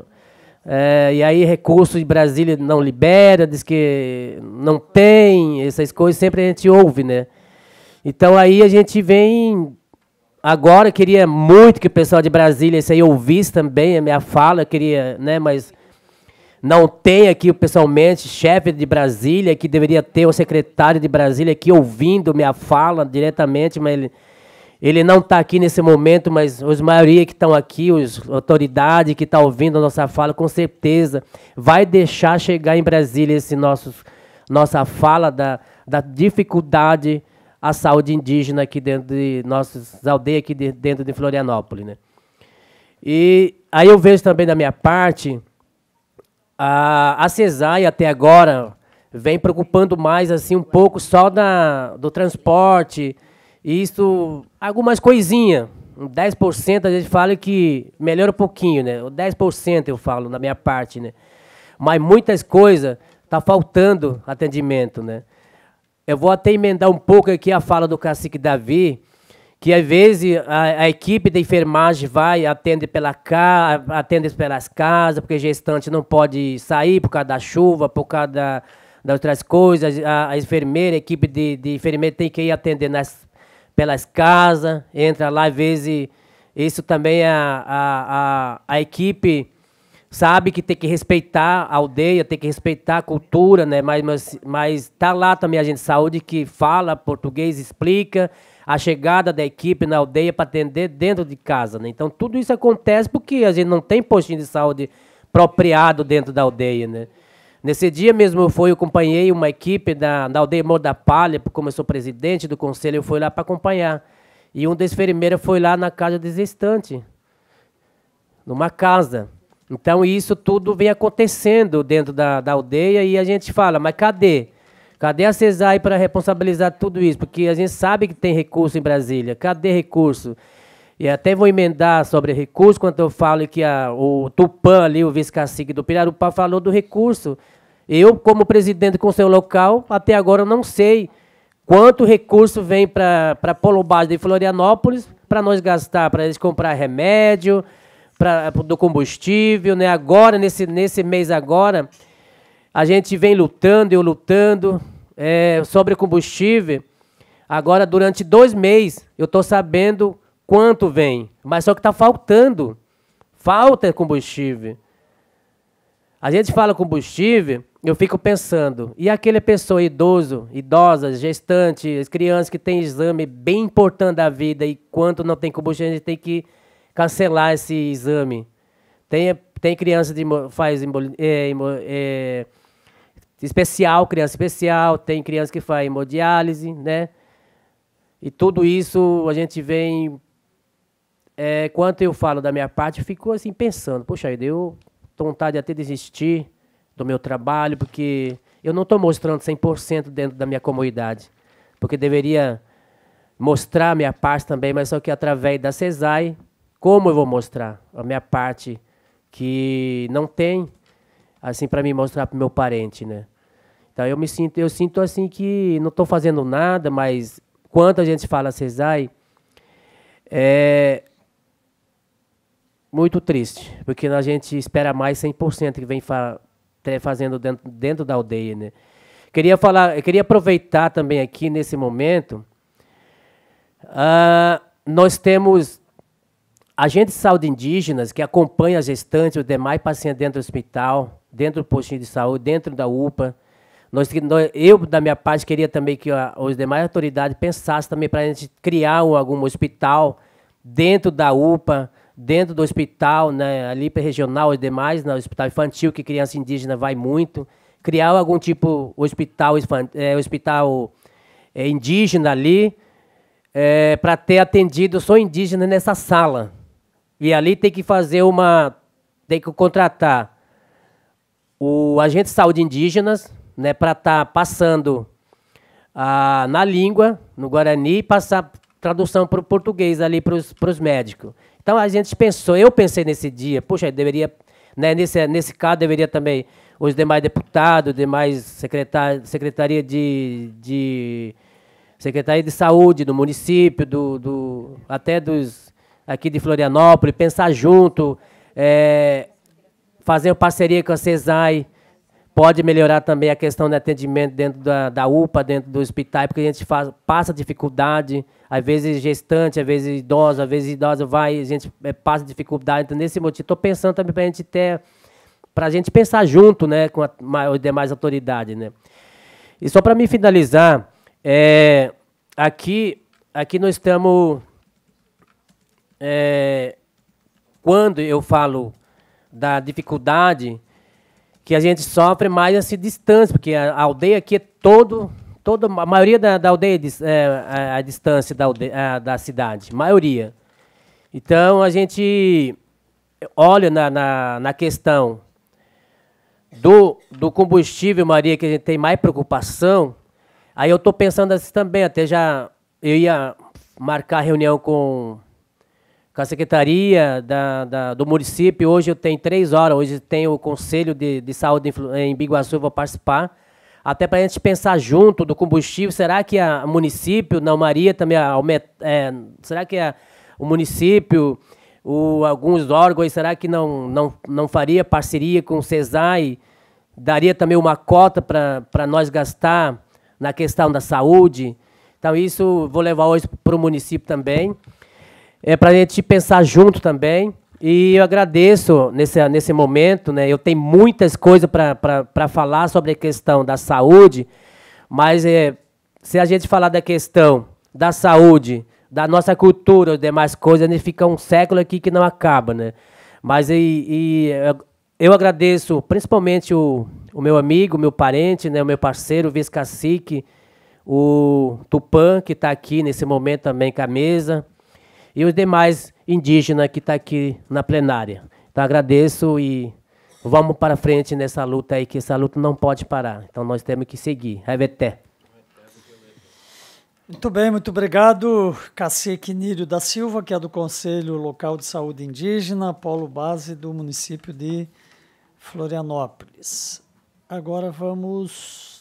É, e aí recursos de Brasília não libera, diz que não tem, essas coisas sempre a gente ouve, né? Então aí a gente vem Agora, eu queria muito que o pessoal de Brasília isso aí ouvisse também a minha fala, eu queria, né, mas não tem aqui pessoalmente chefe de Brasília, que deveria ter o secretário de Brasília aqui ouvindo minha fala diretamente, mas ele, ele não está aqui nesse momento, mas os maioria que estão aqui, os autoridade que está ouvindo a nossa fala, com certeza vai deixar chegar em Brasília esse nosso, nossa fala da, da dificuldade a saúde indígena aqui dentro de nossas aldeias aqui de, dentro de Florianópolis, né? E aí eu vejo também da minha parte a, a CESAI até agora vem preocupando mais assim um pouco só da, do transporte, isso algumas coisinhas, 10% a gente fala que melhora um pouquinho, né? 10% eu falo na minha parte, né? Mas muitas coisas tá faltando atendimento, né? Eu vou até emendar um pouco aqui a fala do cacique Davi, que às vezes a, a, equipe de enfermagem vai, atende, pela ca, atende pelas casas, porque gestante não pode sair por causa da chuva, por causa da, das outras coisas. A, a enfermeira, a equipe de, de enfermeira tem que ir atender nas, pelas casas, entra lá, às vezes isso também a, a, a, a equipe sabe que tem que respeitar a aldeia, tem que respeitar a cultura, né? Mas, mas, mas tá lá também a gente de saúde que fala português, explica a chegada da equipe na aldeia para atender dentro de casa, né? Então tudo isso acontece porque a gente não tem postinho de saúde apropriado dentro da aldeia, né? Nesse dia mesmo eu fui, acompanhei uma equipe da, da aldeia Mor da Palha, como eu sou presidente do conselho, eu fui lá para acompanhar. E um desses enfermeiros foi lá na casa desistante, numa casa. Então, isso tudo vem acontecendo dentro da, da aldeia e a gente fala, mas cadê? Cadê a CESAI para responsabilizar tudo isso? Porque a gente sabe que tem recurso em Brasília. Cadê recurso? E até vou emendar sobre recurso, quando eu falo que a, o Tupã ali, o vice-cacique do Pirarupá, falou do recurso. Eu, como presidente do Conselho Local, até agora não sei quanto recurso vem para a Polobagem de Florianópolis para nós gastar, para eles comprar remédio, pra, do combustível, né? Agora, nesse, nesse mês agora, a gente vem lutando, eu lutando é, sobre combustível. Agora, durante dois meses, eu estou sabendo quanto vem, mas só que está faltando. Falta combustível. A gente fala combustível, eu fico pensando, e aquele pessoa idoso, idosa, gestante, as crianças que têm exame bem importante da vida e quanto não tem combustível, a gente tem que cancelar esse exame. Tem, tem criança que faz é, é, especial, criança especial, tem criança que faz hemodiálise, né? E tudo isso a gente vem. É, quanto eu falo da minha parte, ficou assim pensando: poxa, eu deu vontade de desistir do meu trabalho, porque eu não estou mostrando 100% dentro da minha comunidade. Porque deveria mostrar minha parte também, mas só que através da CESAI como eu vou mostrar a minha parte que não tem, assim, para me mostrar para meu parente, né? Então eu me sinto, eu sinto assim que não estou fazendo nada, mas quando a gente fala Cesai, é muito triste, porque a gente espera mais 100% que vem fa fazendo dentro, dentro da aldeia, né? Queria falar, queria aproveitar também aqui nesse momento. Uh, nós temos Agentes de saúde indígenas que acompanham as gestantes, os demais pacientes dentro do hospital, dentro do postinho de saúde, dentro da UPA. Nós, eu, da minha parte, queria também que as os demais autoridades pensassem também para a gente criar um, algum hospital dentro da UPA, dentro do hospital, né, ali regional e demais, no né, hospital infantil, que criança indígena vai muito. Criar algum tipo hospital, é, hospital é, indígena ali, é, para ter atendido, só indígena nessa sala. E ali tem que fazer uma. Tem que contratar o agente de saúde indígenas, né, para estar tá passando ah, na língua, no Guarani, e passar tradução para o português ali para os médicos. Então a gente pensou, eu pensei nesse dia, poxa, deveria, né, nesse, nesse caso deveria também os demais deputados, demais secretar, secretaria de, de secretaria de saúde do município, do, do até dos aqui de Florianópolis, pensar junto, é, fazer parceria com a CESAI, pode melhorar também a questão de atendimento dentro da, da UPA, dentro do hospital, porque a gente faz, passa dificuldade, às vezes gestante, às vezes idosa, às vezes idosa vai, a gente é, passa dificuldade. Então, nesse motivo, estou pensando também para a gente ter, para a gente pensar junto né, com as demais autoridades. Né. E só para me finalizar, é, aqui, aqui nós estamos é, quando eu falo da dificuldade que a gente sofre mais essa distância, porque a, aldeia aqui é todo, toda, a maioria da, da aldeia é, a, é, é, a, distância da, aldeia, da cidade, maioria. Então a gente olha na, na, na questão do, do combustível, Maria, que a gente tem mais preocupação, aí eu estou pensando assim também, até já eu ia marcar reunião com com a secretaria da, da, do município. Hoje eu tenho três horas, hoje tem o Conselho de, de Saúde em Biguaçu, eu vou participar. Até para a gente pensar junto do combustível, será que a município, na Maria também, a, é, será que a, o município, o, alguns órgãos, será que não, não, não faria parceria com o CESAI, daria também uma cota para nós gastar na questão da saúde? Então isso vou levar hoje para o município também é, para a gente pensar junto também. E eu agradeço nesse, nesse momento, né? Eu tenho muitas coisas para falar sobre a questão da saúde, mas é, se a gente falar da questão da saúde, da nossa cultura, demais coisas, a gente fica um século aqui que não acaba, né? Mas e, e eu agradeço principalmente o, o meu amigo, meu parente, né, o meu parceiro, o vice-cacique, o Tupã, que está aqui nesse momento também com a mesa, e os demais indígenas que estão tá aqui na plenária. Então agradeço e vamos para frente nessa luta aí, que essa luta não pode parar. Então nós temos que seguir. Reveté. Muito bem, muito obrigado, Cacique Nírio da Silva, que é do Conselho Local de Saúde Indígena, Polo Base do município de Florianópolis. Agora vamos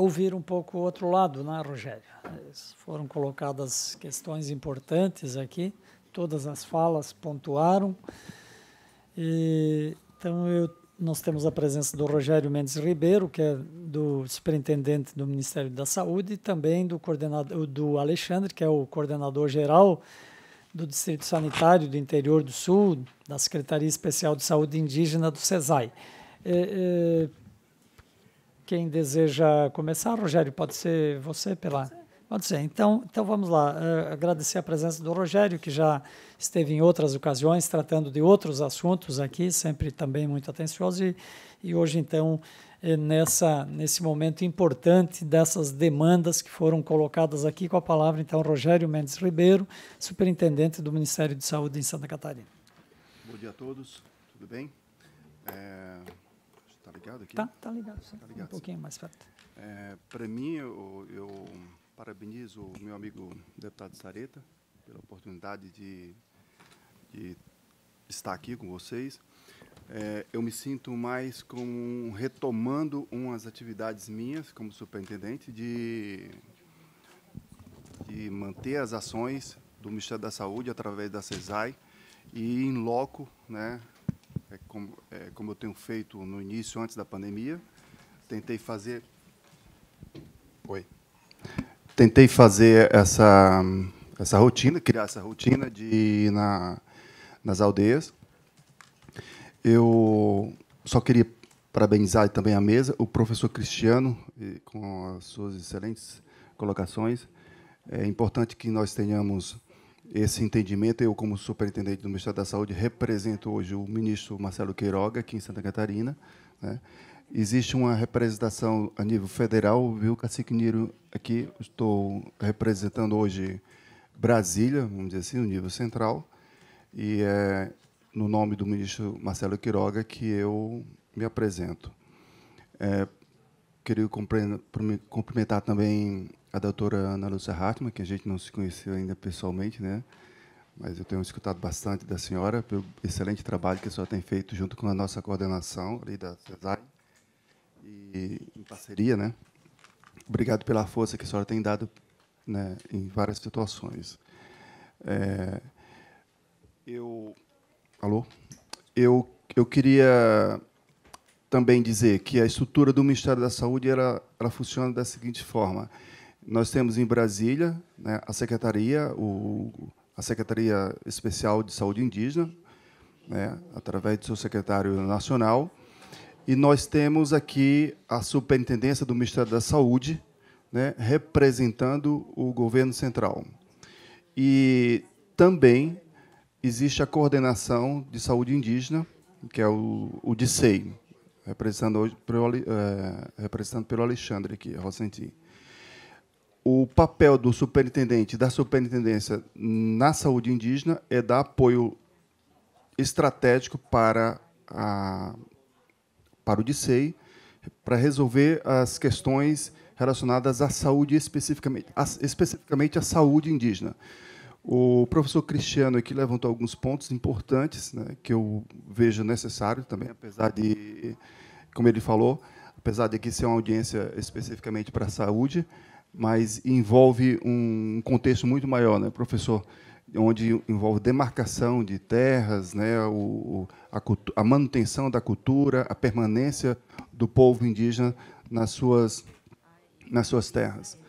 ouvir um pouco o outro lado, né, Rogério? Foram colocadas questões importantes aqui, todas as falas pontuaram. E, então, eu, nós temos a presença do Rogério Mendes Ribeiro, que é do superintendente do Ministério da Saúde, e também do coordenador do Alexandre, que é o coordenador geral do Distrito Sanitário do Interior do Sul, da Secretaria Especial de Saúde Indígena do CESAI. É, é, quem deseja começar, Rogério, pode ser você pela. Pode ser. Então, então vamos lá. Uh, agradecer a presença do Rogério, que já esteve em outras ocasiões tratando de outros assuntos aqui, sempre também muito atencioso. E, e hoje, então, eh, nessa, nesse momento importante dessas demandas que foram colocadas aqui, com a palavra, então, Rogério Mendes Ribeiro, superintendente do Ministério de Saúde em Santa Catarina. Bom dia a todos. Tudo bem? É ligado aqui? Tá, tá ligado. Sim. Tá ligado, um pouquinho mais perto. É, Para mim, eu, eu, parabenizo o meu amigo deputado Sareta pela oportunidade de, de estar aqui com vocês. É, eu me sinto mais como retomando umas atividades minhas como superintendente de, de manter as ações do Ministério da Saúde através da CESAI e em loco, né, é como, é como eu tenho feito no início, antes da pandemia. Tentei fazer. Oi. Tentei fazer essa, essa rotina, criar essa rotina de ir na, nas aldeias. Eu só queria parabenizar também a mesa, o professor Cristiano, com as suas excelentes colocações. É importante que nós tenhamos esse entendimento. Eu, como superintendente do Ministério da Saúde, represento hoje o ministro Marcelo Queiroga, aqui em Santa Catarina. Né? Existe uma representação a nível federal, viu, Cacique Niro? Aqui estou representando hoje Brasília, vamos dizer assim, no nível central. E é no nome do ministro Marcelo Queiroga que eu me apresento. É, queria cumprimentar também a doutora Ana Lúcia Hartmann, que a gente não se conheceu ainda pessoalmente, né? mas eu tenho escutado bastante da senhora pelo excelente trabalho que a senhora tem feito junto com a nossa coordenação ali da CESAI, e em parceria. Né? Obrigado pela força que a senhora tem dado né, em várias situações. É, eu... Alô? Eu, eu queria também dizer que a estrutura do Ministério da Saúde ela, ela funciona da seguinte forma. Nós temos em Brasília né, a secretaria, o, a secretaria especial de saúde indígena, né, através do seu secretário nacional, e nós temos aqui a superintendência do Ministério da Saúde, né, representando o governo central. E também existe a coordenação de saúde indígena, que é o, o DICEI, representando, hoje, pelo, é, representando pelo Alexandre aqui, Rosentino o papel do superintendente, da superintendência na saúde indígena é dar apoio estratégico para, a, para o DICEI, para resolver as questões relacionadas à saúde especificamente, a, especificamente à saúde indígena. O professor Cristiano aqui levantou alguns pontos importantes né, que eu vejo necessário também, apesar de, como ele falou, apesar de aqui ser uma audiência especificamente para a saúde, mas envolve um contexto muito maior, né, professor? Onde envolve demarcação de terras, né, o, a, a manutenção da cultura, a permanência do povo indígena nas suas, nas suas terras.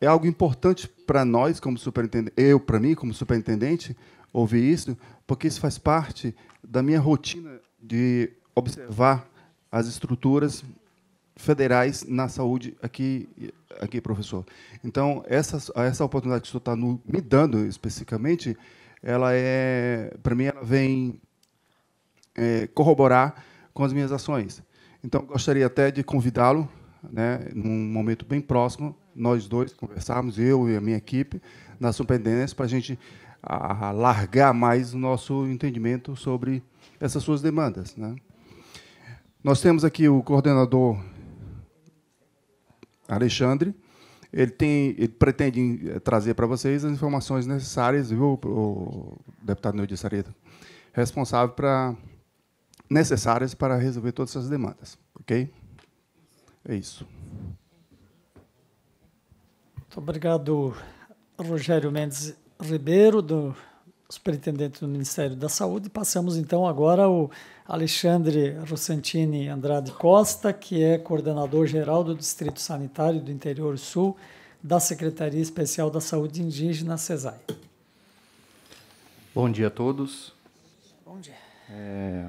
É algo importante para nós, como superintendente, eu, para mim, como superintendente, ouvir isso, porque isso faz parte da minha rotina de observar as estruturas federais na saúde aqui, aqui professor. Então, essa, essa oportunidade que o senhor está me dando especificamente, ela é, para mim, ela vem é, corroborar com as minhas ações. Então, gostaria até de convidá-lo, né, num momento bem próximo, nós dois conversarmos, eu e a minha equipe, na superintendência, para a gente alargar mais o nosso entendimento sobre essas suas demandas. Né? Nós temos aqui o coordenador Alexandre. Ele, tem, ele pretende eh, trazer para vocês as informações necessárias, viu, o deputado Neil de Sareda, responsável para necessárias para resolver todas essas demandas, ok? É isso. Muito obrigado, Rogério Mendes Ribeiro, do superintendente do Ministério da Saúde. Passamos então agora ao Alexandre Rossantini Andrade Costa, que é coordenador geral do Distrito Sanitário do Interior Sul da Secretaria Especial da Saúde Indígena, CESAI. Bom dia a todos. Bom dia. É,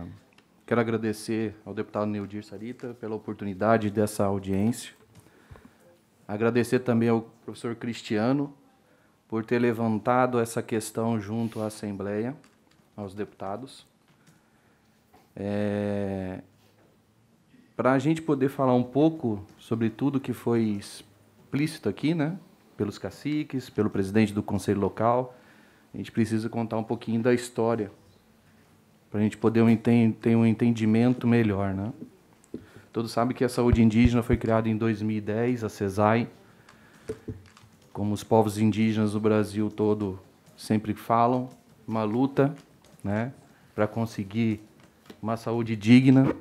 quero agradecer ao deputado Neudir Sarita pela oportunidade dessa audiência. Agradecer também ao professor Cristiano por ter levantado essa questão junto à Assembleia, aos deputados. É... Para a gente poder falar um pouco sobre tudo que foi explícito aqui, né? pelos caciques, pelo presidente do conselho local, a gente precisa contar um pouquinho da história, para a gente poder um ter um entendimento melhor. Né? Todos sabem que a saúde indígena foi criada em 2010, a CESAI, como os povos indígenas do Brasil todo sempre falam, uma luta né, para conseguir uma saúde digna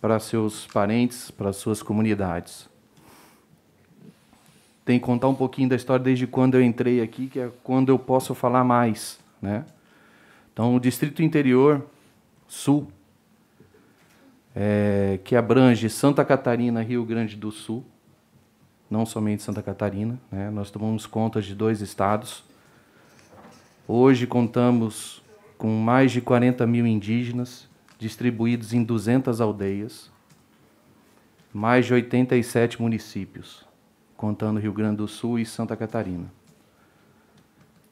para seus parentes, para suas comunidades. Tem que contar um pouquinho da história desde quando eu entrei aqui, que é quando eu posso falar mais. Né? Então, o Distrito Interior Sul, é, que abrange Santa Catarina, Rio Grande do Sul, não somente Santa Catarina. Né? Nós tomamos conta de dois estados. Hoje contamos com mais de 40 mil indígenas distribuídos em 200 aldeias, mais de 87 municípios, contando Rio Grande do Sul e Santa Catarina.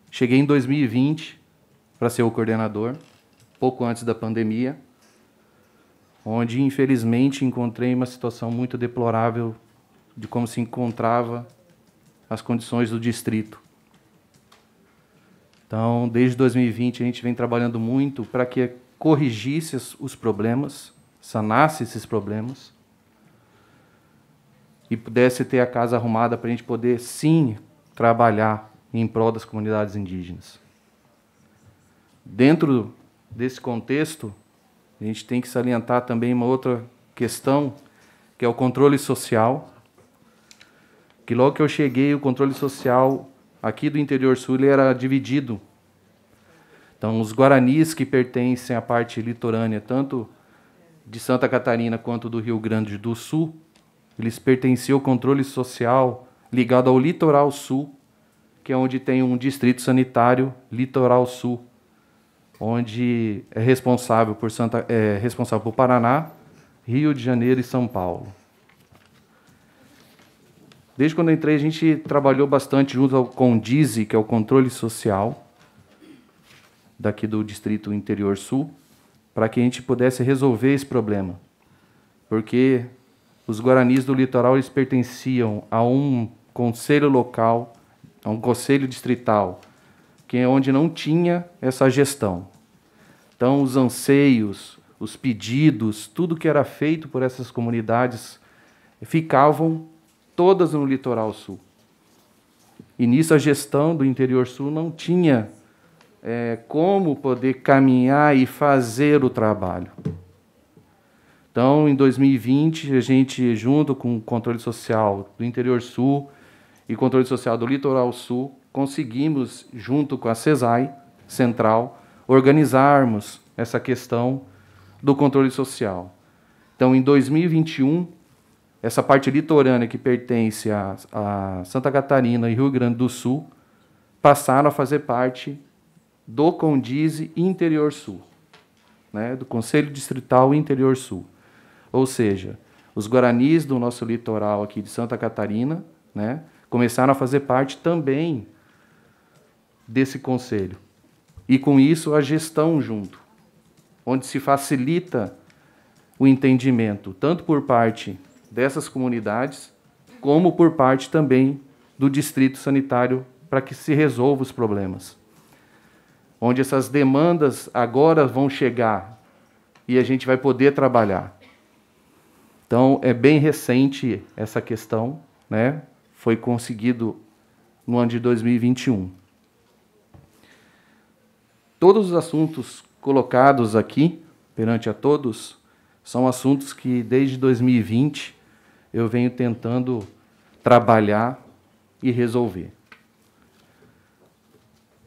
Cheguei em 2020 para ser o coordenador, pouco antes da pandemia, onde infelizmente encontrei uma situação muito deplorável de como se encontrava as condições do distrito. Então, desde 2020 a gente vem trabalhando muito para que corrigisse os problemas, sanasse esses problemas e pudesse ter a casa arrumada para a gente poder sim trabalhar em prol das comunidades indígenas. Dentro desse contexto, a gente tem que salientar também uma outra questão, que é o controle social, que logo que eu cheguei, o controle social aqui do interior sul era dividido. Então, os guaranis que pertencem à parte litorânea, tanto de Santa Catarina quanto do Rio Grande do Sul, eles pertenciam ao controle social ligado ao litoral sul, que é onde tem um distrito sanitário litoral sul, onde é responsável por Santa, é responsável por Paraná, Rio de Janeiro e São Paulo. Desde quando entrei, a gente trabalhou bastante junto ao CONDIZE, que é o Controle Social, daqui do Distrito Interior Sul, para que a gente pudesse resolver esse problema. Porque os guaranis do litoral eles pertenciam a um conselho local, a um conselho distrital, que é onde não tinha essa gestão. Então, os anseios, os pedidos, tudo que era feito por essas comunidades ficavam todas no litoral sul. E nisso a gestão do interior sul não tinha é, como poder caminhar e fazer o trabalho. Então, em 2020, a gente, junto com o controle social do interior sul e controle social do litoral sul, conseguimos, junto com a CESAI Central, organizarmos essa questão do controle social. Então, em 2021, essa parte litorânea que pertence a, a, Santa Catarina e Rio Grande do Sul passaram a fazer parte do Condize Interior Sul, né, do Conselho Distrital Interior Sul. Ou seja, os guaranis do nosso litoral aqui de Santa Catarina né, começaram a fazer parte também desse conselho. E com isso a gestão junto, onde se facilita o entendimento, tanto por parte dessas comunidades, como por parte também do distrito sanitário, para que se resolva os problemas. Onde essas demandas agora vão chegar e a gente vai poder trabalhar. Então, é bem recente essa questão, né? foi conseguido no ano de 2021. Todos os assuntos colocados aqui, perante a todos, são assuntos que desde 2020 eu venho tentando trabalhar e resolver.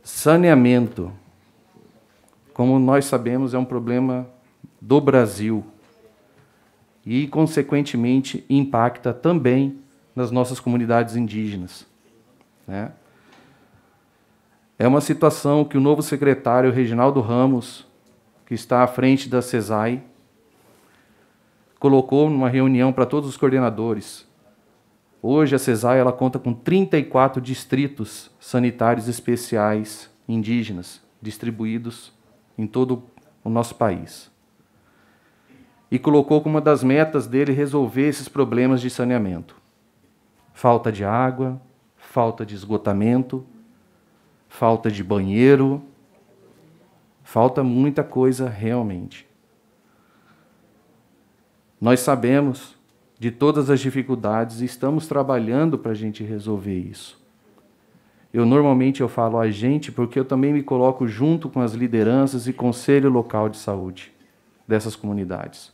Saneamento. Como nós sabemos, é um problema do Brasil e, consequentemente, impacta também nas nossas comunidades indígenas. Né? É uma situação que o novo secretário Reginaldo Ramos, que está à frente da CESAI, colocou numa reunião para todos os coordenadores. Hoje a CESAI ela conta com 34 distritos sanitários especiais indígenas distribuídos em todo o nosso país. E colocou como uma das metas dele resolver esses problemas de saneamento. Falta de água, falta de esgotamento, falta de banheiro, falta muita coisa realmente. Nós sabemos de todas as dificuldades e estamos trabalhando para a gente resolver isso. Eu normalmente eu falo a gente porque eu também me coloco junto com as lideranças e conselho local de saúde dessas comunidades.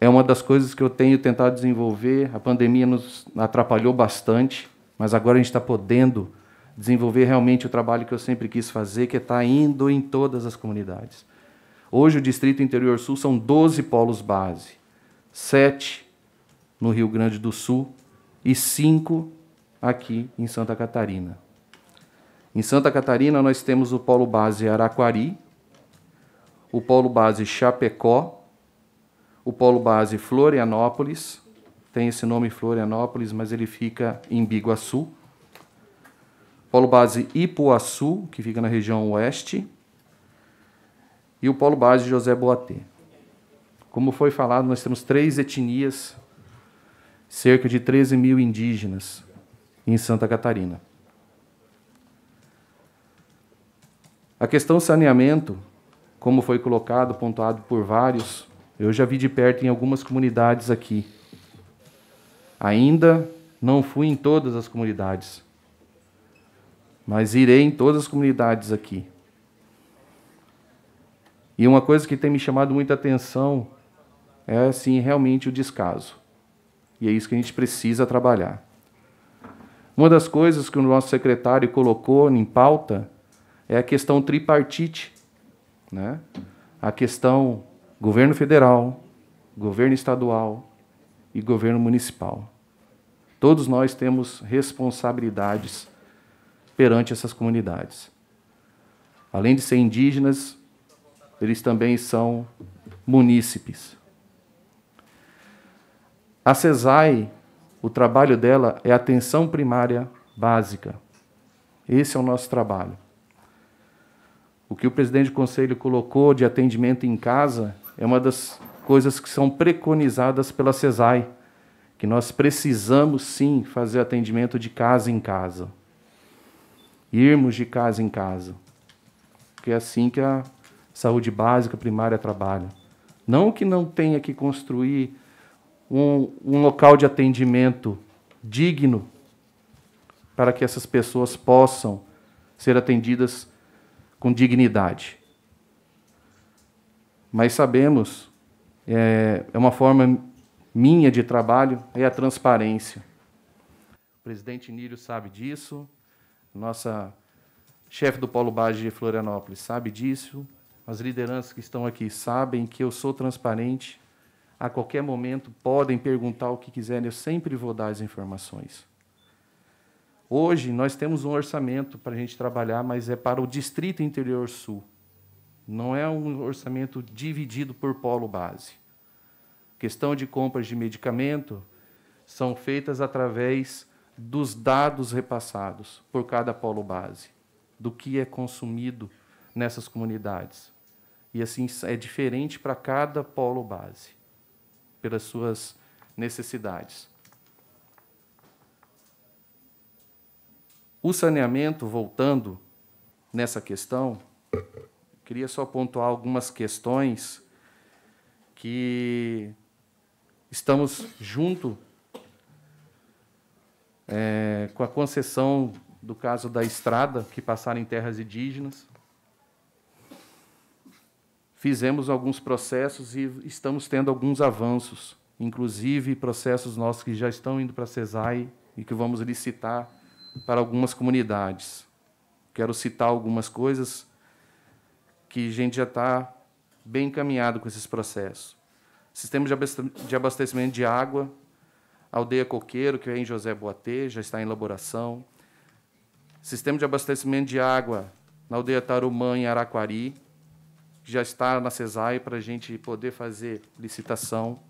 É uma das coisas que eu tenho tentado desenvolver. A pandemia nos atrapalhou bastante, mas agora a gente está podendo desenvolver realmente o trabalho que eu sempre quis fazer, que é estar tá indo em todas as comunidades. Hoje o Distrito Interior Sul são 12 polos base, 7 no Rio Grande do Sul e 5 aqui em Santa Catarina. Em Santa Catarina nós temos o polo base Araquari, o polo base Chapecó, o polo base Florianópolis, tem esse nome Florianópolis, mas ele fica em Biguaçu. Polo base Ipuaçu, que fica na região oeste e o Paulo Braz de José Boatê. Como foi falado, nós temos três etnias, cerca de 13 mil indígenas em Santa Catarina. A questão saneamento, como foi colocado, pontuado por vários, eu já vi de perto em algumas comunidades aqui. Ainda não fui em todas as comunidades, mas irei em todas as comunidades aqui. E uma coisa que tem me chamado muita atenção é, assim, realmente o descaso. E é isso que a gente precisa trabalhar. Uma das coisas que o nosso secretário colocou em pauta é a questão tripartite, né? A questão governo federal, governo estadual e governo municipal. Todos nós temos responsabilidades perante essas comunidades. Além de ser indígenas, eles também são munícipes. A CESAI, o trabalho dela é atenção primária básica. Esse é o nosso trabalho. O que o presidente do conselho colocou de atendimento em casa é uma das coisas que são preconizadas pela CESAI, que nós precisamos sim fazer atendimento de casa em casa. Irmos de casa em casa. porque é assim que a saúde básica, primária, trabalho. Não que não tenha que construir um, um local de atendimento digno para que essas pessoas possam ser atendidas com dignidade. Mas sabemos, é, é uma forma minha de trabalho, é a transparência. O presidente Nírio sabe disso, nossa chefe do Polo Base de Florianópolis sabe disso, as lideranças que estão aqui sabem que eu sou transparente. A qualquer momento podem perguntar o que quiserem, eu sempre vou dar as informações. Hoje nós temos um orçamento para a gente trabalhar, mas é para o Distrito Interior Sul. Não é um orçamento dividido por polo base. Questão de compras de medicamento são feitas através dos dados repassados por cada polo base, do que é consumido nessas comunidades. E assim é diferente para cada polo base, pelas suas necessidades. O saneamento, voltando nessa questão, queria só pontuar algumas questões que estamos junto é, com a concessão do caso da estrada que passaram em terras indígenas fizemos alguns processos e estamos tendo alguns avanços, inclusive processos nossos que já estão indo para a CESAI e que vamos licitar para algumas comunidades. Quero citar algumas coisas que a gente já está bem encaminhado com esses processos. Sistema de abastecimento de água, aldeia Coqueiro, que é em José Boatê, já está em elaboração. Sistema de abastecimento de água na aldeia Tarumã, em Araquari, que já está na CESAI para a gente poder fazer licitação.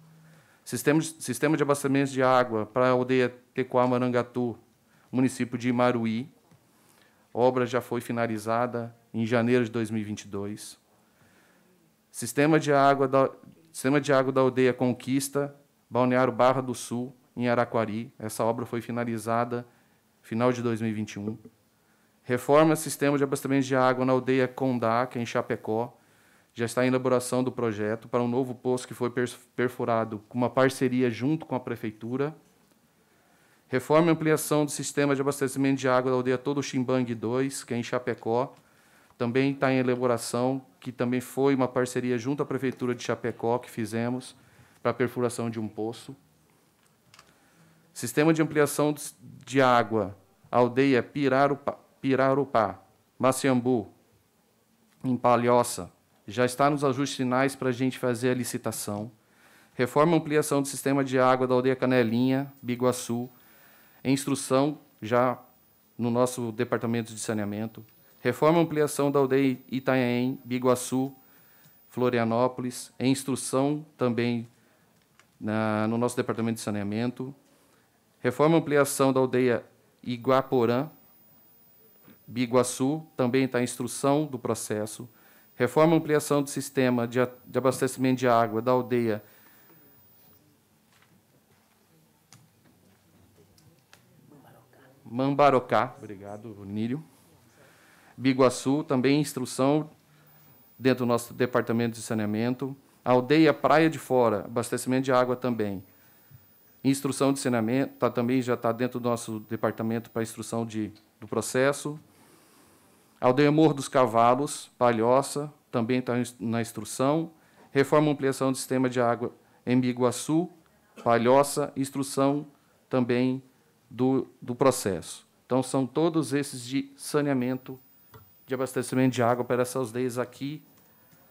Sistema, sistema de abastecimento de água para a aldeia Tecoá Marangatu, município de Imaruí. obra já foi finalizada em janeiro de 2022. Sistema de água da, sistema de água da aldeia Conquista, Balneário Barra do Sul, em Araquari. Essa obra foi finalizada final de 2021. Reforma sistema de abastecimento de água na aldeia Condá, que é em Chapecó, já está em elaboração do projeto para um novo poço que foi perfurado com uma parceria junto com a Prefeitura. Reforma e ampliação do sistema de abastecimento de água da aldeia Todo Ximbangue 2, que é em Chapecó, também está em elaboração, que também foi uma parceria junto à Prefeitura de Chapecó que fizemos para a perfuração de um poço. Sistema de ampliação de água, aldeia Pirarupá, Pirarupá Maciambu, em Palhoça, já está nos ajustes finais para a gente fazer a licitação. Reforma e ampliação do sistema de água da aldeia Canelinha, Biguaçu, em instrução já no nosso departamento de saneamento. Reforma e ampliação da aldeia Itanhaém, Biguaçu, Florianópolis, em instrução também na, no nosso departamento de saneamento. Reforma e ampliação da aldeia Iguaporã, Biguaçu, também está em instrução do processo reforma e ampliação do sistema de, de abastecimento de água da aldeia. Mambarocá, obrigado, Nírio. Biguaçu, também instrução dentro do nosso departamento de saneamento. A aldeia Praia de Fora, abastecimento de água também. Instrução de saneamento, tá, também já está dentro do nosso departamento para instrução de, do processo. Mor dos Cavalos, Palhoça, também está na instrução. Reforma e ampliação do sistema de água em Biguaçu, Palhoça, instrução também do, do processo. Então, são todos esses de saneamento, de abastecimento de água para essas leis aqui,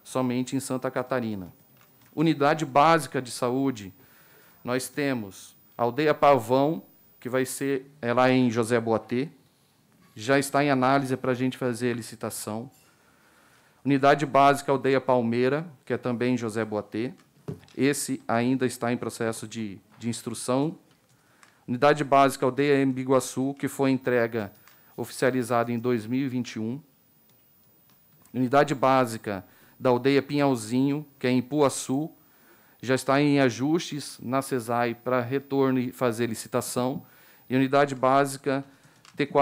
somente em Santa Catarina. Unidade básica de saúde, nós temos a aldeia Pavão, que vai ser é lá em José Boatê, já está em análise para a gente fazer a licitação. Unidade básica Aldeia Palmeira, que é também José Boatê. Esse ainda está em processo de, de instrução. Unidade básica Aldeia Embiguaçu, que foi entrega oficializada em 2021. Unidade básica da Aldeia Pinhalzinho, que é em Puaçu, já está em ajustes na CESAI para retorno e fazer licitação. E unidade básica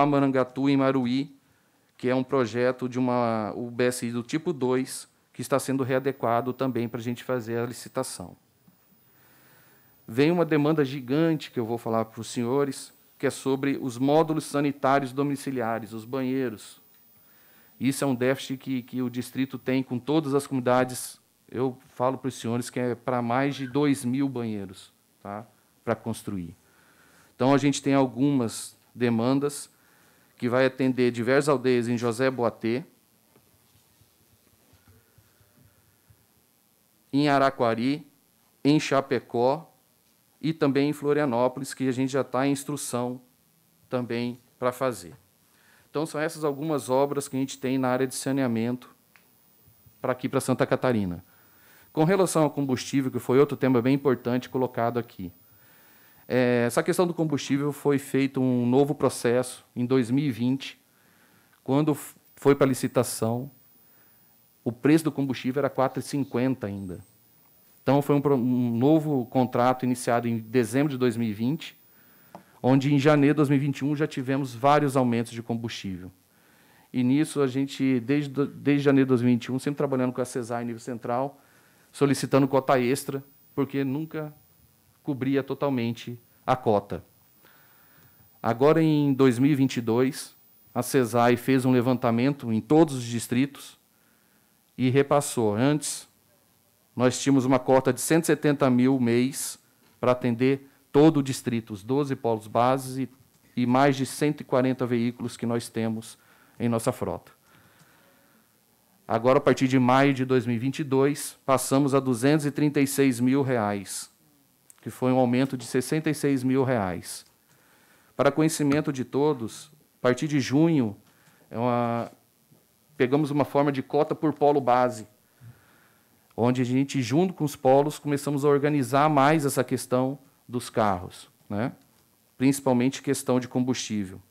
Marangatu em Maruí, que é um projeto de uma o do tipo 2, que está sendo readequado também para a gente fazer a licitação. Vem uma demanda gigante que eu vou falar para os senhores, que é sobre os módulos sanitários domiciliares, os banheiros. Isso é um déficit que, que o distrito tem com todas as comunidades. Eu falo para os senhores que é para mais de 2 mil banheiros tá? para construir. Então, a gente tem algumas demandas, que vai atender diversas aldeias em José Boatê, em Araquari, em Chapecó e também em Florianópolis, que a gente já está em instrução também para fazer. Então, são essas algumas obras que a gente tem na área de saneamento para aqui, para Santa Catarina. Com relação ao combustível, que foi outro tema bem importante colocado aqui, é, essa questão do combustível foi feito um novo processo em 2020, quando foi para licitação, o preço do combustível era 4,50 ainda. Então foi um, um novo contrato iniciado em dezembro de 2020, onde em janeiro de 2021 já tivemos vários aumentos de combustível. E nisso a gente, desde, desde janeiro de 2021, sempre trabalhando com a CESAR em nível central, solicitando cota extra, porque nunca cobria totalmente a cota. Agora, em 2022, a CESAI fez um levantamento em todos os distritos e repassou. Antes, nós tínhamos uma cota de 170 mil mês para atender todo o distrito, os 12 polos bases e, e mais de 140 veículos que nós temos em nossa frota. Agora, a partir de maio de 2022, passamos a 236 mil reais que foi um aumento de 66 mil reais. Para conhecimento de todos, a partir de junho, é uma, pegamos uma forma de cota por polo base, onde a gente, junto com os polos, começamos a organizar mais essa questão dos carros, né? principalmente questão de combustível.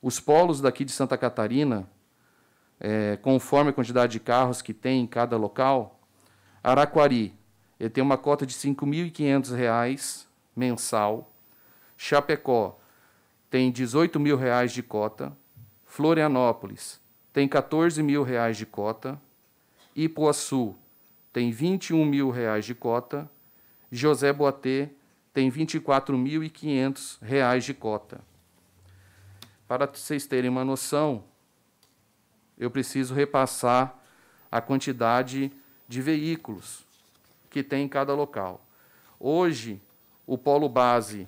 Os polos daqui de Santa Catarina, é, conforme a quantidade de carros que tem em cada local, Araquari ele tem uma cota de R$ 5.500 mensal. Chapecó tem R$ 18.000 de cota. Florianópolis tem R$ 14.000 de cota. Ipuaçu tem R$ 21.000 de cota. José Boatê tem R$ 24.500 de cota. Para vocês terem uma noção, eu preciso repassar a quantidade de veículos que tem em cada local. Hoje, o polo base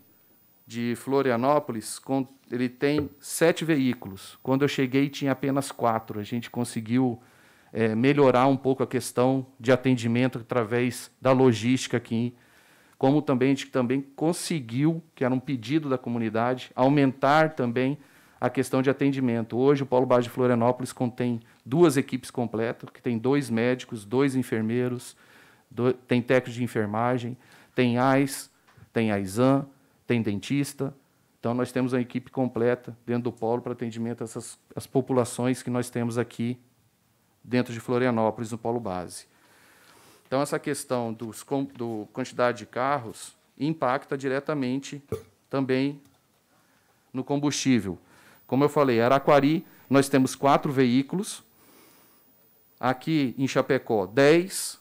de Florianópolis ele tem sete veículos. Quando eu cheguei, tinha apenas quatro. A gente conseguiu é, melhorar um pouco a questão de atendimento através da logística aqui, como também a gente também conseguiu, que era um pedido da comunidade, aumentar também a questão de atendimento. Hoje, o Polo Base de Florianópolis contém duas equipes completas, que tem dois médicos, dois enfermeiros, do, tem técnico de enfermagem, tem AIS, tem AISAM, tem dentista. Então, nós temos uma equipe completa dentro do polo para atendimento a essas as populações que nós temos aqui dentro de Florianópolis, no polo base. Então, essa questão dos, do quantidade de carros impacta diretamente também no combustível. Como eu falei, Araquari, nós temos quatro veículos. Aqui em Chapecó, 10.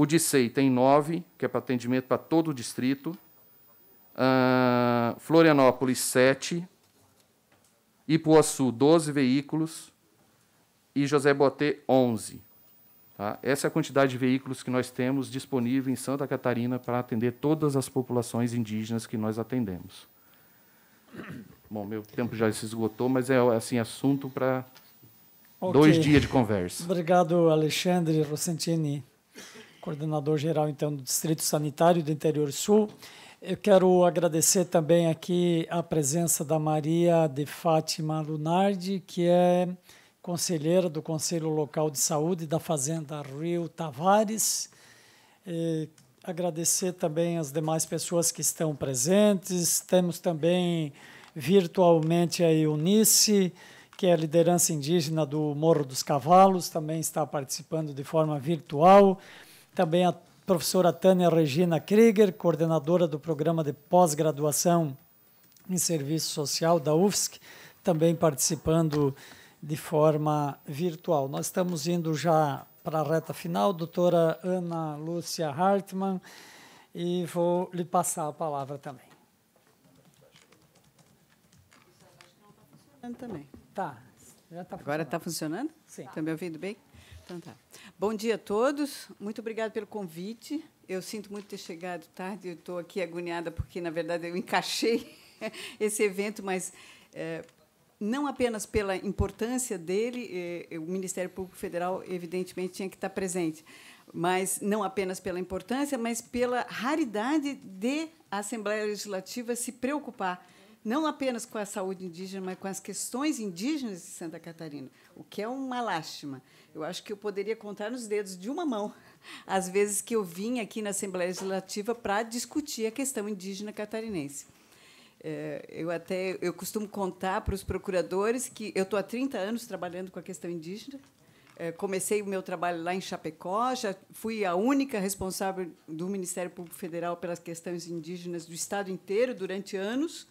O DICEI tem nove, que é para atendimento para todo o distrito. Uh, Florianópolis, sete. Ipuaçu, 12 veículos. E José Botê, 11. Tá? Essa é a quantidade de veículos que nós temos disponível em Santa Catarina para atender todas as populações indígenas que nós atendemos. Bom, meu tempo já se esgotou, mas é assim assunto para okay. dois dias de conversa. Obrigado, Alexandre Rosentini coordenador-geral, então, do Distrito Sanitário do Interior Sul. Eu quero agradecer também aqui a presença da Maria de Fátima Lunardi, que é conselheira do Conselho Local de Saúde da Fazenda Rio Tavares. E agradecer também as demais pessoas que estão presentes. Temos também virtualmente a Eunice, que é a liderança indígena do Morro dos Cavalos, também está participando de forma virtual. Também a professora Tânia Regina Krieger, coordenadora do programa de pós-graduação em serviço social da UFSC, também participando de forma virtual. Nós estamos indo já para a reta final, doutora Ana Lúcia Hartmann, e vou lhe passar a palavra também. Também. Tá. Já tá Agora está funcionando? Sim. Está me ouvindo bem? Então, tá. Bom dia a todos. Muito obrigada pelo convite. Eu sinto muito ter chegado tarde. Eu estou aqui agoniada porque, na verdade, eu encaixei esse evento, mas é, não apenas pela importância dele, é, o Ministério Público Federal, evidentemente, tinha que estar presente, mas não apenas pela importância, mas pela raridade de a Assembleia Legislativa se preocupar não apenas com a saúde indígena, mas com as questões indígenas de Santa Catarina, o que é uma lástima. Eu acho que eu poderia contar nos dedos de uma mão as vezes que eu vim aqui na Assembleia Legislativa para discutir a questão indígena catarinense. É, eu até eu costumo contar para os procuradores que eu estou há 30 anos trabalhando com a questão indígena, é, comecei o meu trabalho lá em Chapecó, já fui a única responsável do Ministério Público Federal pelas questões indígenas do estado inteiro durante anos.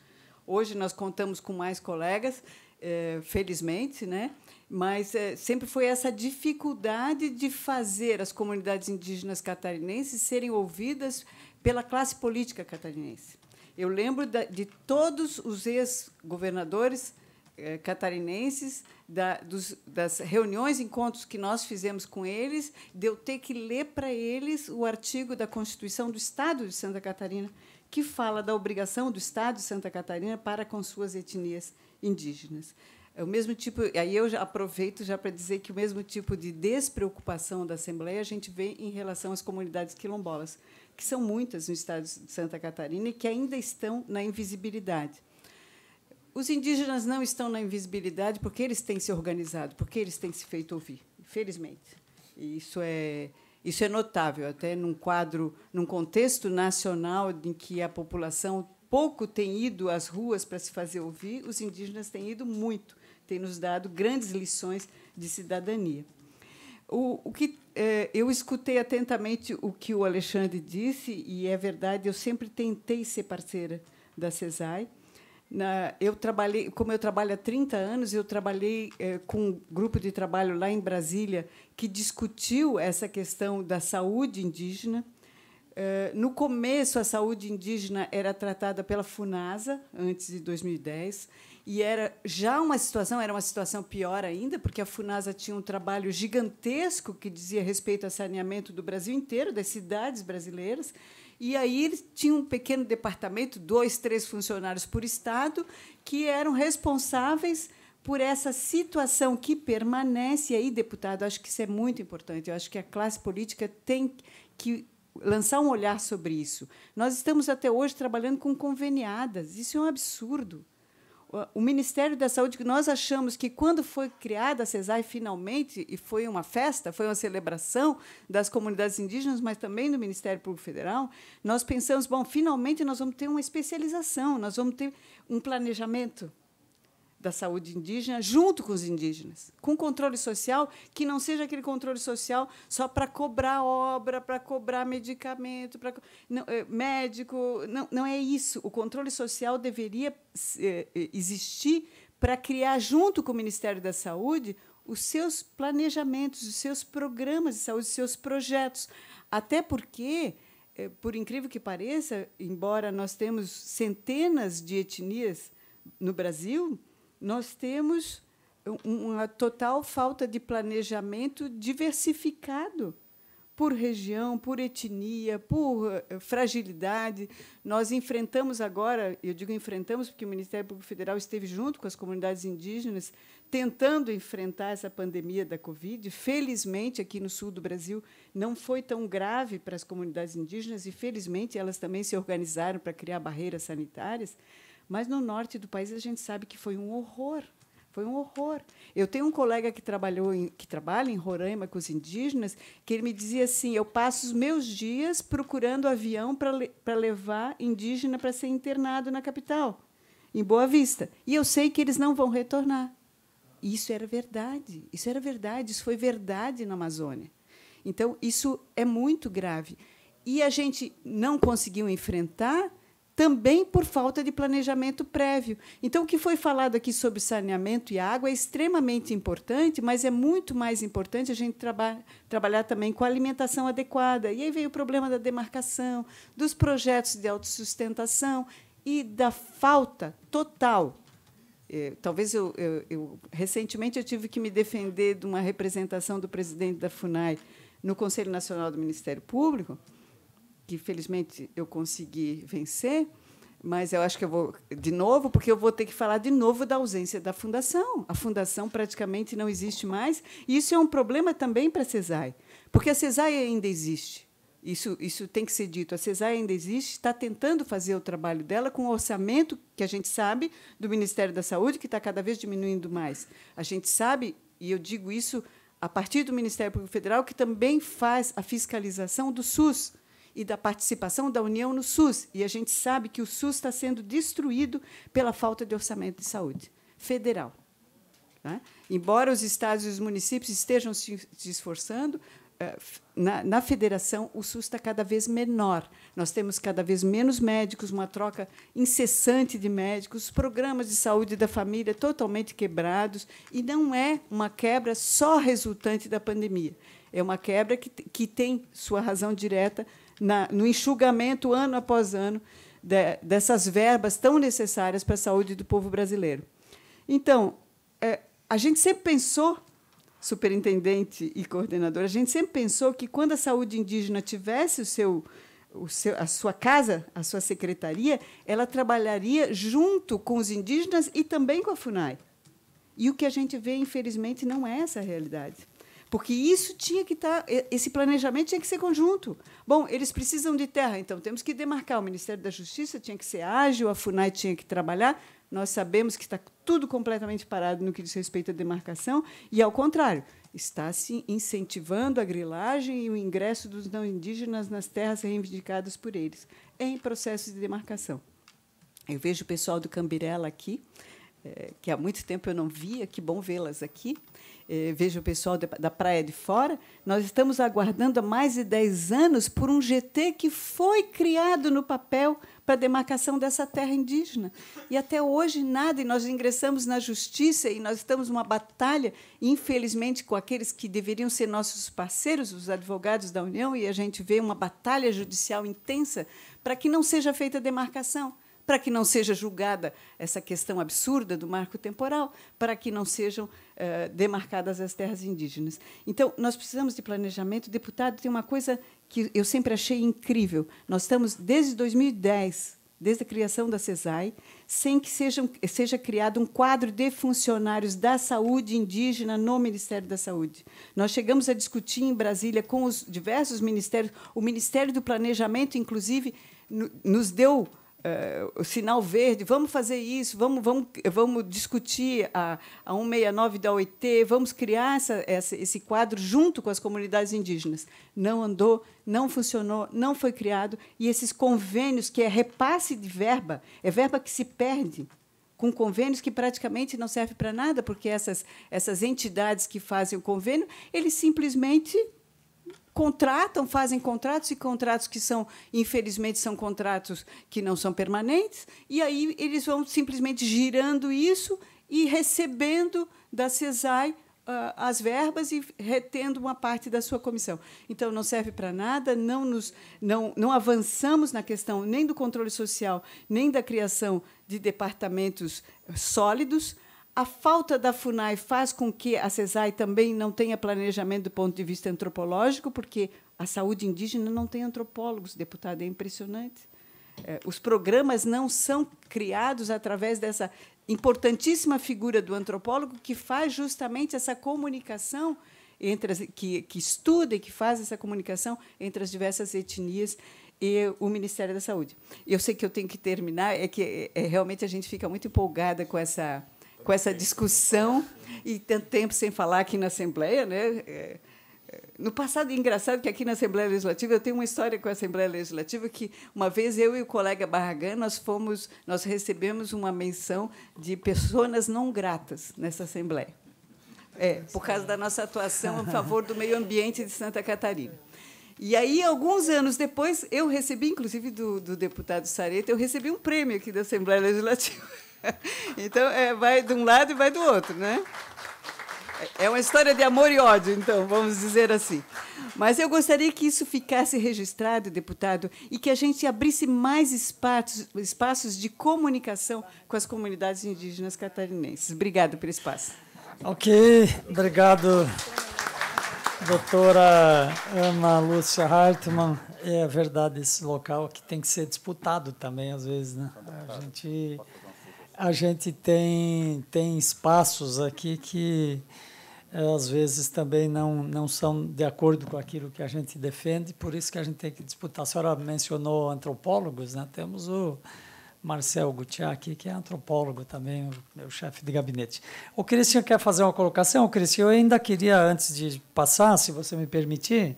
Hoje nós contamos com mais colegas, é, felizmente, né? mas é, sempre foi essa dificuldade de fazer as comunidades indígenas catarinenses serem ouvidas pela classe política catarinense. Eu lembro da, de todos os ex-governadores é, catarinenses, da, dos, das reuniões, encontros que nós fizemos com eles, de eu ter que ler para eles o artigo da Constituição do Estado de Santa Catarina, que fala da obrigação do Estado de Santa Catarina para com suas etnias indígenas. É o mesmo tipo, aí eu já aproveito já para dizer que o mesmo tipo de despreocupação da Assembleia a gente vê em relação às comunidades quilombolas, que são muitas no estado de Santa Catarina e que ainda estão na invisibilidade. Os indígenas não estão na invisibilidade porque eles têm se organizado, porque eles têm se feito ouvir, infelizmente. E isso é, isso é notável, até num quadro, num contexto nacional em que a população pouco tem ido às ruas para se fazer ouvir, os indígenas têm ido muito, têm nos dado grandes lições de cidadania. O, o que eh, eu escutei atentamente o que o Alexandre disse e é verdade, eu sempre tentei ser parceira da CESAI na, né, eu trabalhei, como eu trabalho há 30 anos, eu trabalhei eh, com um grupo de trabalho lá em Brasília que discutiu essa questão da saúde indígena. Eh, no começo, a saúde indígena era tratada pela Funasa, antes de 2010, e era já uma situação, era uma situação pior ainda, porque a Funasa tinha um trabalho gigantesco que dizia respeito ao saneamento do Brasil inteiro, das cidades brasileiras, e aí eles tinham um pequeno departamento, dois, três funcionários por estado, que eram responsáveis por essa situação que permanece. E aí, deputado, acho que isso é muito importante. Eu acho que a classe política tem que lançar um olhar sobre isso. Nós estamos até hoje trabalhando com conveniadas. Isso é um absurdo o Ministério da Saúde, que nós achamos que quando foi criada a CESAI finalmente, e foi uma festa, foi uma celebração das comunidades indígenas, mas também do Ministério Público Federal, nós pensamos, bom, finalmente nós vamos ter uma especialização, nós vamos ter um planejamento da saúde indígena junto com os indígenas, com controle social que não seja aquele controle social só para cobrar obra, para cobrar medicamento, para eh, médico, não, não é isso. O controle social deveria eh, eh, existir para criar junto com o Ministério da Saúde os seus planejamentos, os seus programas de saúde, os seus projetos, até porque por incrível que pareça, embora nós temos centenas de etnias no Brasil, nós temos uma total falta de planejamento diversificado por região, por etnia, por eh, fragilidade. Nós enfrentamos agora, eu digo enfrentamos porque o Ministério Público Federal esteve junto com as comunidades indígenas tentando enfrentar essa pandemia da Covid. Felizmente, aqui no sul do Brasil não foi tão grave para as comunidades indígenas e felizmente elas também se organizaram para criar barreiras sanitárias. Mas no norte do país a gente sabe que foi um horror. Foi um horror. Eu tenho um colega que trabalhou em, que trabalha em Roraima com os indígenas, que ele me dizia assim: "Eu passo os meus dias procurando avião para le levar indígena para ser internado na capital, em Boa Vista, e eu sei que eles não vão retornar". Isso era verdade. Isso era verdade, isso foi verdade na Amazônia. Então, isso é muito grave. E a gente não conseguiu enfrentar também por falta de planejamento prévio. Então, o que foi falado aqui sobre saneamento e água é extremamente importante, mas é muito mais importante a gente traba trabalhar também com a alimentação adequada. E aí veio o problema da demarcação, dos projetos de autossustentação e da falta total. É, talvez eu, eu, eu, recentemente eu tive que me defender de uma representação do presidente da Funai no Conselho Nacional do Ministério Público que felizmente eu consegui vencer, mas eu acho que eu vou de novo, porque eu vou ter que falar de novo da ausência da fundação. A fundação praticamente não existe mais, e isso é um problema também para a CESAI, porque a CESAI ainda existe. Isso, isso tem que ser dito. A CESAI ainda existe, está tentando fazer o trabalho dela com o orçamento que a gente sabe do Ministério da Saúde, que está cada vez diminuindo mais. A gente sabe, e eu digo isso a partir do Ministério Público Federal, que também faz a fiscalização do SUS e da participação da União no SUS. E a gente sabe que o SUS está sendo destruído pela falta de orçamento de saúde federal. Né? Embora os estados e os municípios estejam se esforçando, eh, na, na, federação, o SUS está cada vez menor. Nós temos cada vez menos médicos, uma troca incessante de médicos, os programas de saúde da família totalmente quebrados, e não é uma quebra só resultante da pandemia. É uma quebra que, que tem sua razão direta na, no enxugamento ano após ano de, dessas verbas tão necessárias para a saúde do povo brasileiro. Então, é, a gente sempre pensou, superintendente e coordenador, a gente sempre pensou que quando a saúde indígena tivesse o seu, o seu, a sua casa, a sua secretaria, ela trabalharia junto com os indígenas e também com a FUNAI. E o que a gente vê, infelizmente, não é essa a realidade. Porque isso tinha que tá, estar, esse planejamento tinha que ser conjunto. Bom, eles precisam de terra, então temos que demarcar. O Ministério da Justiça tinha que ser ágil, a FUNAI tinha que trabalhar. Nós sabemos que está tudo completamente parado no que diz respeito à demarcação, e, ao contrário, está se incentivando a grilagem e o ingresso dos não indígenas nas terras reivindicadas por eles, em processo de demarcação. Eu vejo o pessoal do Cambirela aqui, é, que há muito tempo eu não via, que bom vê-las aqui. É, vejo o pessoal de, da Praia de Fora. Nós estamos aguardando há mais de 10 anos por um GT que foi criado no papel para a demarcação dessa terra indígena. E até hoje nada, e nós ingressamos na justiça e nós estamos numa batalha, infelizmente, com aqueles que deveriam ser nossos parceiros, os advogados da União, e a gente vê uma batalha judicial intensa para que não seja feita a demarcação para que não seja julgada essa questão absurda do marco temporal, para que não sejam eh, demarcadas as terras indígenas. Então, nós precisamos de planejamento. Deputado, tem uma coisa que eu sempre achei incrível. Nós estamos, desde 2010, desde a criação da CESAI, sem que sejam, seja criado um quadro de funcionários da saúde indígena no Ministério da Saúde. Nós chegamos a discutir em Brasília com os diversos ministérios, o Ministério do Planejamento, inclusive, nos deu uh, sinal verde, vamos fazer isso, vamos, vamos, vamos discutir a, a 169 da OIT, vamos criar essa, essa, esse quadro junto com as comunidades indígenas. Não andou, não funcionou, não foi criado, e esses convênios, que é repasse de verba, é verba que se perde com convênios que praticamente não serve para nada, porque essas, essas entidades que fazem o convênio, eles simplesmente contratam, fazem contratos e contratos que são, infelizmente, são contratos que não são permanentes, e aí eles vão simplesmente girando isso e recebendo da CESAI ah, as verbas e retendo uma parte da sua comissão. Então, não serve para nada, não, nos, não, não avançamos na questão nem do controle social, nem da criação de departamentos sólidos. A falta da FUNAI faz com que a CESAI também não tenha planejamento do ponto de vista antropológico, porque a saúde indígena não tem antropólogos, deputado, é impressionante. É, os programas não são criados através dessa importantíssima figura do antropólogo que faz justamente essa comunicação entre as, que, que estuda e que faz essa comunicação entre as diversas etnias e o Ministério da Saúde. Eu sei que eu tenho que terminar, é que é, é realmente a gente fica muito empolgada com essa com essa discussão e tanto tempo sem falar aqui na Assembleia, né? É, é, no passado, é engraçado que aqui na Assembleia Legislativa, eu tenho uma história com a Assembleia Legislativa que uma vez eu e o colega Barragan nós fomos, nós recebemos uma menção de pessoas não gratas nessa Assembleia. É, por causa da nossa atuação a favor do meio ambiente de Santa Catarina. E aí, alguns anos depois, eu recebi, inclusive do, do deputado Sareta, eu recebi um prêmio aqui da Assembleia Legislativa. então, é, vai de um lado e vai do outro, né? É, é uma história de amor e ódio, então, vamos dizer assim. Mas eu gostaria que isso ficasse registrado, deputado, e que a gente abrisse mais espaços, espaços de comunicação com as comunidades indígenas catarinenses. Obrigado pelo espaço. Ok, obrigado, doutora Ana Lúcia Hartmann. É verdade esse local que tem que ser disputado também, às vezes, né? A gente a gente tem, tem espaços aqui que eh, às vezes também não, não são de acordo com aquilo que a gente defende, por isso que a gente tem que disputar. A senhora mencionou antropólogos, né? temos o Marcel Gutiá aqui, que é antropólogo também, o meu chefe de gabinete. O Cristian quer fazer uma colocação? O Cristian, eu ainda queria, antes de passar, se você me permitir,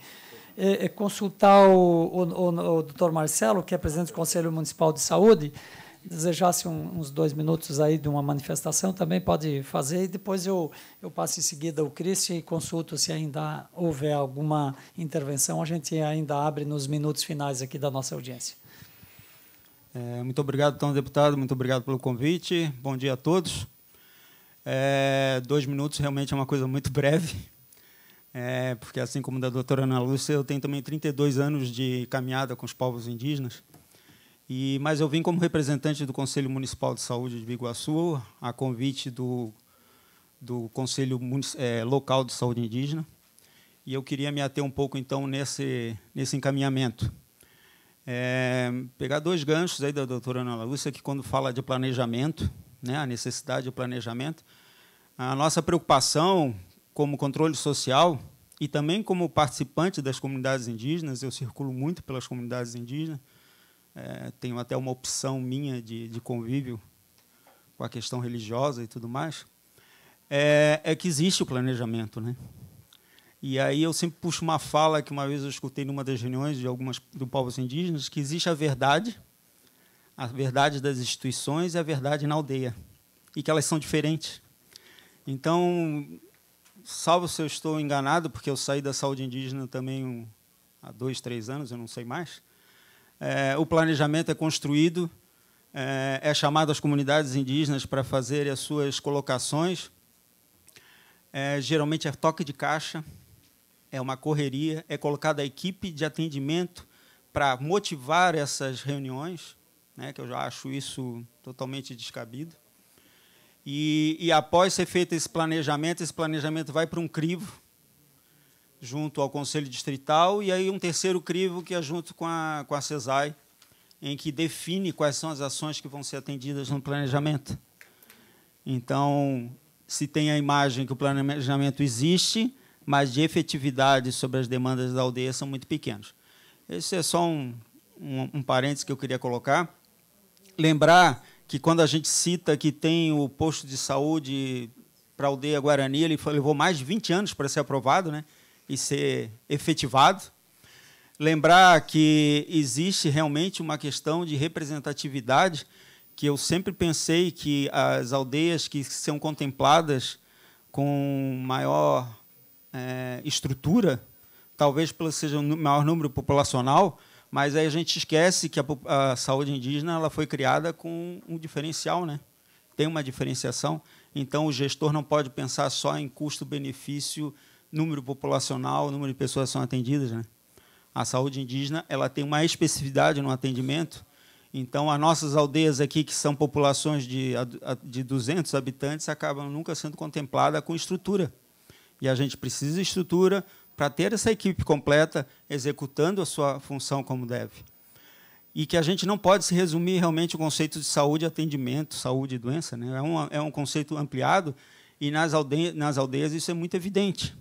é, é consultar o, o, o, o doutor Marcelo, que é presidente do Conselho Municipal de Saúde, desejasse um, uns dois minutos aí de uma manifestação, também pode fazer. E depois eu, eu passo em seguida o Cristi e consulto se ainda houver alguma intervenção. A gente ainda abre nos minutos finais aqui da nossa audiência. É, muito obrigado, então, deputado. Muito obrigado pelo convite. Bom dia a todos. É, dois minutos realmente é uma coisa muito breve, é, porque, assim como da doutora Ana Lúcia, eu tenho também 32 anos de caminhada com os povos indígenas. E, mas eu vim como representante do Conselho Municipal de Saúde de Biguaçu, a convite do, do Conselho é, Local de Saúde Indígena, e eu queria me ater um pouco, então, nesse, nesse encaminhamento. É, pegar dois ganchos aí da doutora Ana Lúcia, que quando fala de planejamento, né, a necessidade de planejamento, a nossa preocupação como controle social e também como participante das comunidades indígenas, eu circulo muito pelas comunidades indígenas, é, tenho até uma opção minha de, de convívio com a questão religiosa e tudo mais. É, é, que existe o planejamento, né? E aí eu sempre puxo uma fala que uma vez eu escutei numa das reuniões de algumas do povos indígenas que existe a verdade, a verdade das instituições e a verdade na aldeia e que elas são diferentes. Então, salvo se eu estou enganado, porque eu saí da saúde indígena também há dois, três anos, eu não sei mais é, o planejamento é construído, é, é chamado às comunidades indígenas para fazerem as suas colocações. É, geralmente é toque de caixa, é uma correria, é colocada a equipe de atendimento para motivar essas reuniões, né, que eu já acho isso totalmente descabido. E, e após ser feito esse planejamento, esse planejamento vai para um crivo junto ao Conselho Distrital, e aí um terceiro crivo que é junto com a, com a CESAI, em que define quais são as ações que vão ser atendidas no planejamento. Então, se tem a imagem que o planejamento existe, mas de efetividade sobre as demandas da aldeia são muito pequenos. Esse é só um, um, um parênteses que eu queria colocar. Lembrar que quando a gente cita que tem o posto de saúde para a aldeia Guarani, ele levou mais de 20 anos para ser aprovado, né? e ser efetivado. Lembrar que existe realmente uma questão de representatividade, que eu sempre pensei que as aldeias que são contempladas com maior é, estrutura, talvez seja o um maior número populacional, mas aí a gente esquece que a, a, saúde indígena ela foi criada com um diferencial, né? Tem uma diferenciação. Então o gestor não pode pensar só em custo-benefício número populacional, número de pessoas que são atendidas. Né? A saúde indígena ela tem uma especificidade no atendimento. Então, as nossas aldeias aqui, que são populações de, de 200 habitantes, acabam nunca sendo contempladas com estrutura. E a gente precisa de estrutura para ter essa equipe completa executando a sua função como deve. E que a gente não pode se resumir realmente o conceito de saúde, e atendimento, saúde e doença. Né? É, um, é um conceito ampliado e nas aldeias, nas aldeias isso é muito evidente.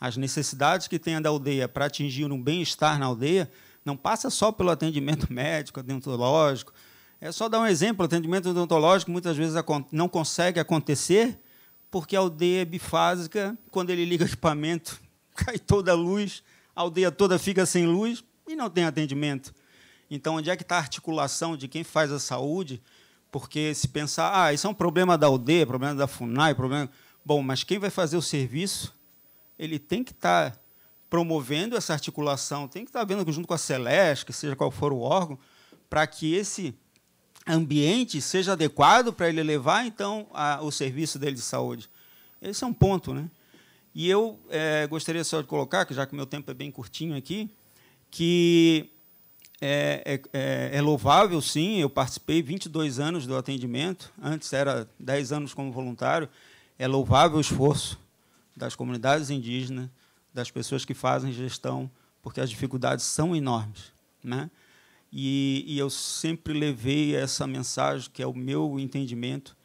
As necessidades que tem da aldeia para atingir um bem-estar na aldeia não passa só pelo atendimento médico, odontológico. É só dar um exemplo: o atendimento odontológico muitas vezes não consegue acontecer porque a aldeia é bifásica, quando ele liga o equipamento, cai toda a luz, a aldeia toda fica sem luz e não tem atendimento. Então, onde é que está a articulação de quem faz a saúde? Porque se pensar, ah, isso é um problema da aldeia, problema da FUNAI, problema. Bom, mas quem vai fazer o serviço ele tem que estar tá promovendo essa articulação, tem que estar tá vendo junto com a Celeste, seja qual for o órgão, para que esse ambiente seja adequado para ele levar então a, o serviço dele de saúde. Esse é um ponto, né? E eu é, gostaria só de colocar, que já que meu tempo é bem curtinho aqui, que é, é, é, é louvável, sim. Eu participei 22 anos do atendimento, antes era 10 anos como voluntário. É louvável o esforço das comunidades indígenas, das pessoas que fazem gestão, porque as dificuldades são enormes. Né? E, e, eu sempre levei essa mensagem, que é o meu entendimento,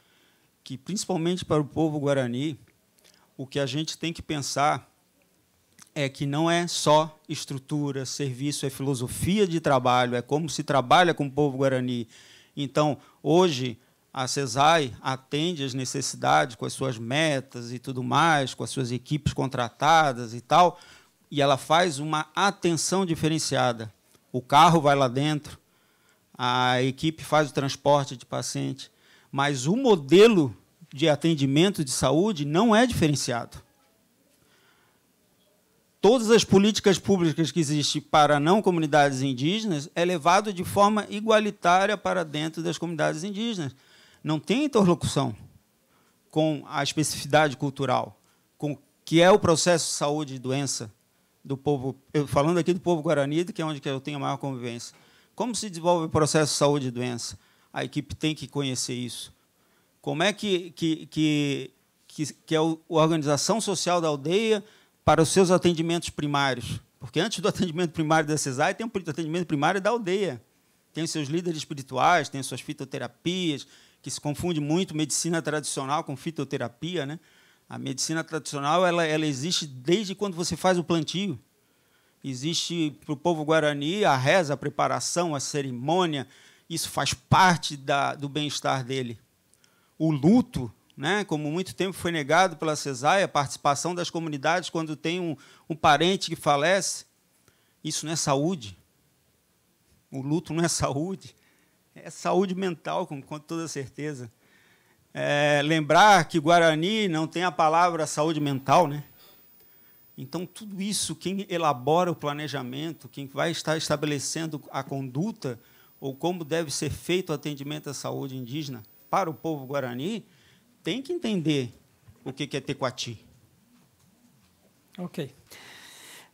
que, principalmente para o povo guarani, o que a gente tem que pensar é que não é só estrutura, serviço, é filosofia de trabalho, é como se trabalha com o povo guarani. Então, hoje, a CESAI atende as necessidades com as suas metas e tudo mais, com as suas equipes contratadas e tal, e ela faz uma atenção diferenciada. O carro vai lá dentro, a equipe faz o transporte de paciente, mas o modelo de atendimento de saúde não é diferenciado. Todas as políticas públicas que existem para não comunidades indígenas é levado de forma igualitária para dentro das comunidades indígenas não tem interlocução com a especificidade cultural, com que é o processo de saúde e doença do povo, eu, falando aqui do povo guarani, que é onde eu tenho a maior convivência. Como se desenvolve o processo de saúde e doença? A equipe tem que conhecer isso. Como é que, que, que, que, que é a organização social da aldeia para os seus atendimentos primários? Porque antes do atendimento primário da CESAI, tem o atendimento primário da aldeia. Tem seus líderes espirituais, tem suas fitoterapias, que se confunde muito medicina tradicional com fitoterapia, né? A medicina tradicional ela, ela existe desde quando você faz o plantio. Existe para o povo guarani a reza, a preparação, a cerimônia. Isso faz parte da, do bem-estar dele. O luto, né? como muito tempo foi negado pela CESAI, a participação das comunidades quando tem um, um parente que falece. Isso não é saúde. O luto não é saúde é saúde mental, com, toda certeza. É, lembrar que Guarani não tem a palavra saúde mental, né? Então, tudo isso, quem elabora o planejamento, quem vai estar estabelecendo a conduta ou como deve ser feito o atendimento à saúde indígena para o povo guarani, tem que entender o que é Tecuati. Ok.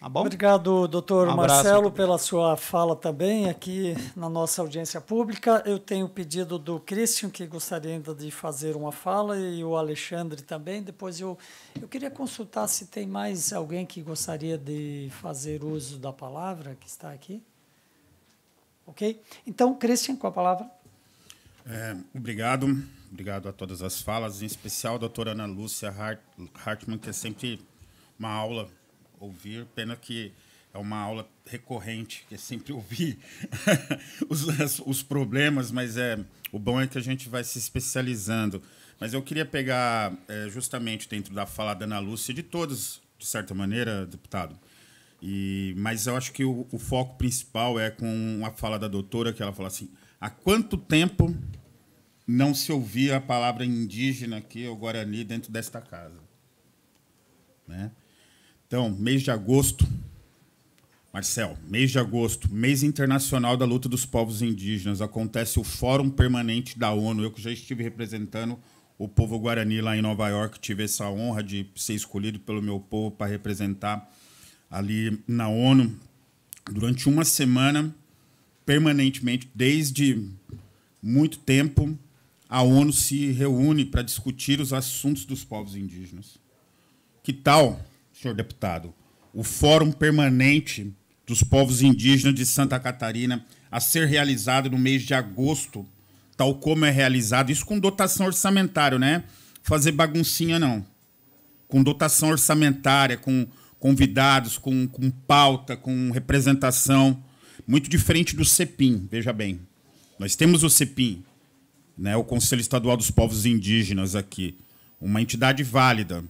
Tá bom? Obrigado, doutor um Marcelo, pela sua fala também aqui na nossa audiência pública. Eu tenho pedido do Christian, que gostaria ainda de fazer uma fala, e o Alexandre também. Depois eu, eu queria consultar se tem mais alguém que gostaria de fazer uso da palavra que está aqui. Ok? Então, Christian, com a palavra. É, obrigado. Obrigado a todas as falas, em especial a doutora Ana Lúcia Hart, Hartmann, que é sempre uma aula ouvir. Pena que é uma aula recorrente, que é sempre ouvir os, os, problemas, mas é o bom é que a gente vai se especializando. Mas eu queria pegar é, justamente dentro da fala da Ana Lúcia, de todos, de certa maneira, deputado. E, mas eu acho que o, o foco principal é com a fala da doutora, que ela fala assim: há quanto tempo não se ouvia a palavra indígena aqui, o Guarani, dentro desta casa? Né? Então, mês de agosto, Marcel, mês de agosto, mês internacional da luta dos povos indígenas, acontece o Fórum Permanente da ONU. Eu que já estive representando o povo guarani lá em Nova York, tive essa honra de ser escolhido pelo meu povo para representar ali na ONU durante uma semana, permanentemente, desde muito tempo, a ONU se reúne para discutir os assuntos dos povos indígenas. Que tal senhor deputado, o Fórum Permanente dos Povos Indígenas de Santa Catarina a ser realizado no mês de agosto, tal como é realizado, isso com dotação orçamentária, né? Fazer baguncinha não. Com dotação orçamentária, com convidados, com, com pauta, com representação, muito diferente do CEPIM, veja bem. Nós temos o CEPIM, né, o Conselho Estadual dos Povos Indígenas aqui, uma entidade válida,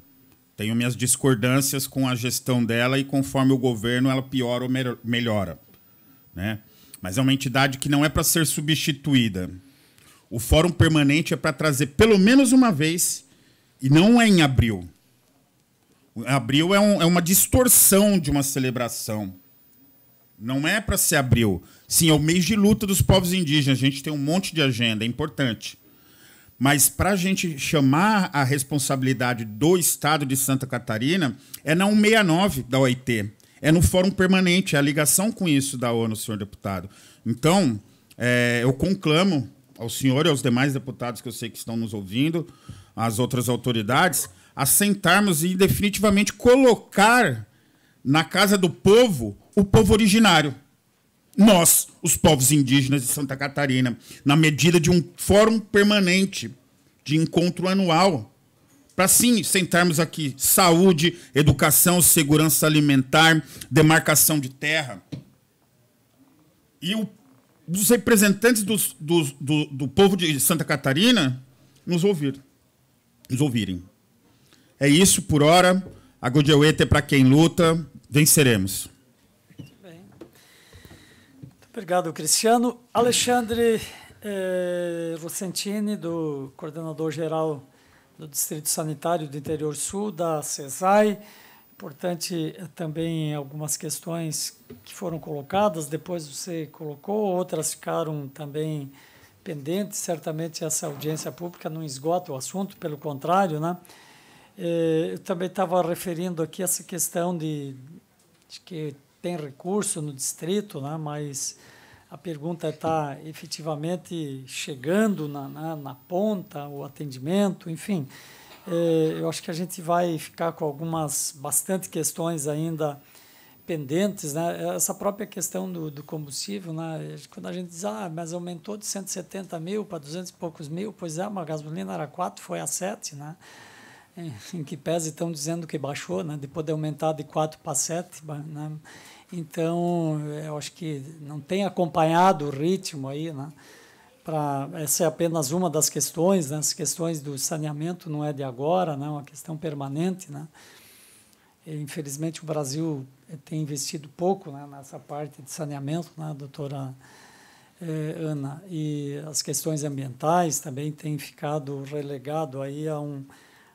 tenho minhas discordâncias com a gestão dela e conforme o governo ela piora ou melhora. Né? Mas é uma entidade que não é para ser substituída. O fórum permanente é para trazer pelo menos uma vez, e não é em abril. Abril é, um, é uma distorção de uma celebração. Não é para ser abril. Sim, é o mês de luta dos povos indígenas. A gente tem um monte de agenda, é importante. Mas para a gente chamar a responsabilidade do Estado de Santa Catarina, é na 169 da OIT. É no Fórum Permanente, é a ligação com isso da ONU, senhor deputado. Então, é, eu conclamo ao senhor e aos demais deputados que eu sei que estão nos ouvindo, às outras autoridades, a sentarmos e definitivamente colocar na casa do povo o povo originário nós, os povos indígenas de Santa Catarina, na medida de um fórum permanente de encontro anual, para sim sentarmos aqui saúde, educação, segurança alimentar, demarcação de terra. E o, os representantes dos, dos, do, do povo de Santa Catarina nos ouviram. Nos ouvirem. É isso por hora. A Godiawete é para quem luta. Venceremos. Obrigado, Cristiano. Alexandre eh, Rosentini, do coordenador-geral do Distrito Sanitário do Interior Sul, da CESAI. Importante eh, também algumas questões que foram colocadas, depois você colocou, outras ficaram também pendentes. Certamente essa audiência pública não esgota o assunto, pelo contrário, né? Eh, eu também estava referindo aqui essa questão de, de que tem recurso no distrito, né? mas a pergunta está é, efetivamente chegando na, na, na, ponta, o atendimento, enfim. É, eu acho que a gente vai ficar com algumas, bastante questões ainda pendentes. Né? Essa própria questão do, do combustível, né? quando a gente diz, ah, mas aumentou de 170 mil para 200 e poucos mil, pois é, uma gasolina era 4, foi a 7, né? É, em que pese estão dizendo que baixou, né, depois de aumentar de 4 para 7. Né, então, eu acho que não tem acompanhado o ritmo aí. Né, pra, essa é apenas uma das questões, né, as questões do saneamento não é de agora, né? é né, uma questão permanente. Né, infelizmente, o Brasil eh, tem investido pouco né, nessa parte de saneamento, né, doutora eh, Ana, e as questões ambientais também têm ficado relegado aí a um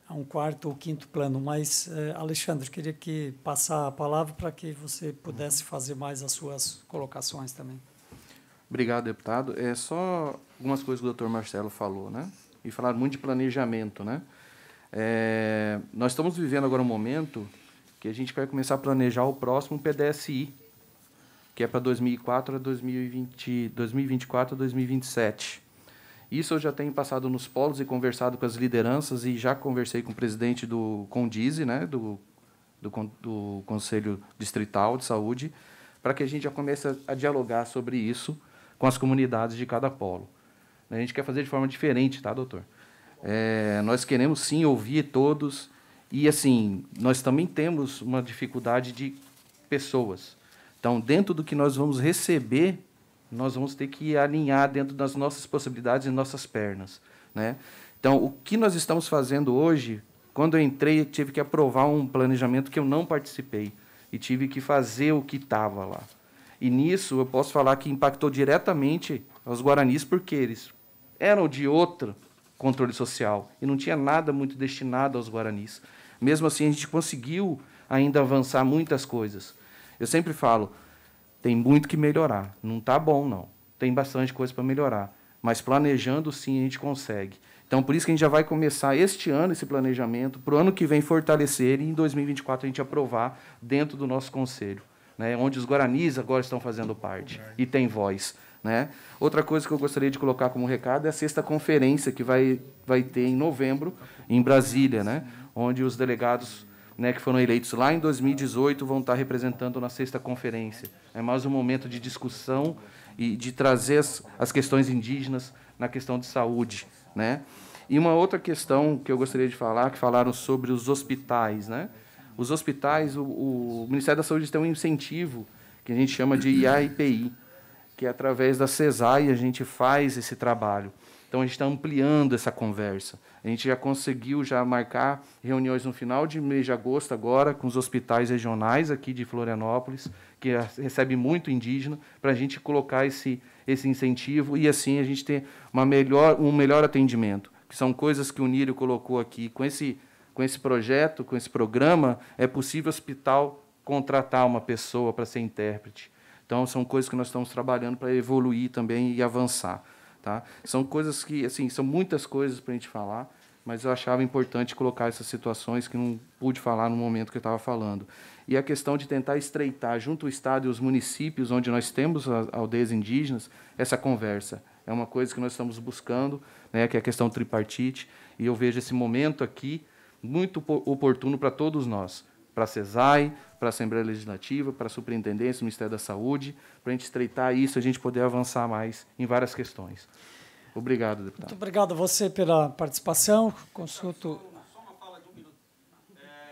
a um quarto ou quinto plano. Mas, eh, Alexandre, queria que passar a palavra para que você pudesse uhum. fazer mais as suas colocações também. Obrigado, deputado. É só algumas coisas que o doutor Marcelo falou, né? E falaram muito de planejamento, né? É, nós estamos vivendo agora um momento que a gente vai começar a planejar o próximo PDSI, que é para 2004 a 2020, 2024 a 2027. Isso eu já tenho passado nos polos e conversado com as lideranças e já conversei com o presidente do Condize, né, do, do, do Conselho Distrital de Saúde, para que a gente já comece a, a dialogar sobre isso com as comunidades de cada polo. A gente quer fazer de forma diferente, tá, doutor? É, nós queremos sim ouvir todos e assim nós também temos uma dificuldade de pessoas. Então, dentro do que nós vamos receber nós vamos ter que alinhar dentro das nossas possibilidades e nossas pernas, né? Então, o que nós estamos fazendo hoje, quando eu entrei, eu tive que aprovar um planejamento que eu não participei e tive que fazer o que estava lá. E nisso eu posso falar que impactou diretamente os guaranis porque eles eram de outro controle social e não tinha nada muito destinado aos guaranis. Mesmo assim, a gente conseguiu ainda avançar muitas coisas. Eu sempre falo, tem muito que melhorar. Não está bom, não. Tem bastante coisa para melhorar. Mas planejando, sim, a gente consegue. Então, por isso que a gente já vai começar este ano esse planejamento, para o ano que vem fortalecer e em 2024 a gente aprovar dentro do nosso conselho, né, onde os guaranis agora estão fazendo parte e tem voz. Né? Outra coisa que eu gostaria de colocar como recado é a sexta conferência que vai, vai ter em novembro, em Brasília, né, onde os delegados né, que foram eleitos lá em 2018, vão estar representando na sexta conferência. É mais um momento de discussão e de trazer as, as questões indígenas na questão de saúde. Né? E uma outra questão que eu gostaria de falar, que falaram sobre os hospitais. Né? Os hospitais, o, o Ministério da Saúde tem um incentivo que a gente chama de IAIPI, que é através da CESAI a gente faz esse trabalho. Então a gente está ampliando essa conversa. A gente já conseguiu já marcar reuniões no final de mês de agosto agora com os hospitais regionais aqui de Florianópolis, que recebe muito indígena, para a gente colocar esse, esse incentivo e assim a gente ter uma melhor, um melhor atendimento. Que são coisas que o Nírio colocou aqui. Com esse, com esse projeto, com esse programa, é possível o hospital contratar uma pessoa para ser intérprete. Então, são coisas que nós estamos trabalhando para evoluir também e avançar. Tá? São coisas que, assim, são muitas coisas para a gente falar, mas eu achava importante colocar essas situações que não pude falar no momento que eu estava falando. E a questão de tentar estreitar junto ao Estado e os municípios, onde nós temos aldeias indígenas, essa conversa. É uma coisa que nós estamos buscando, né, que é a questão tripartite, e eu vejo esse momento aqui muito oportuno para todos nós, para a CESAI, para a Assembleia Legislativa, para a Superintendência, Ministério da Saúde, para a gente estreitar isso, a gente poder avançar mais em várias questões. Obrigado, deputado. Muito obrigado a você pela participação. Consulto. É,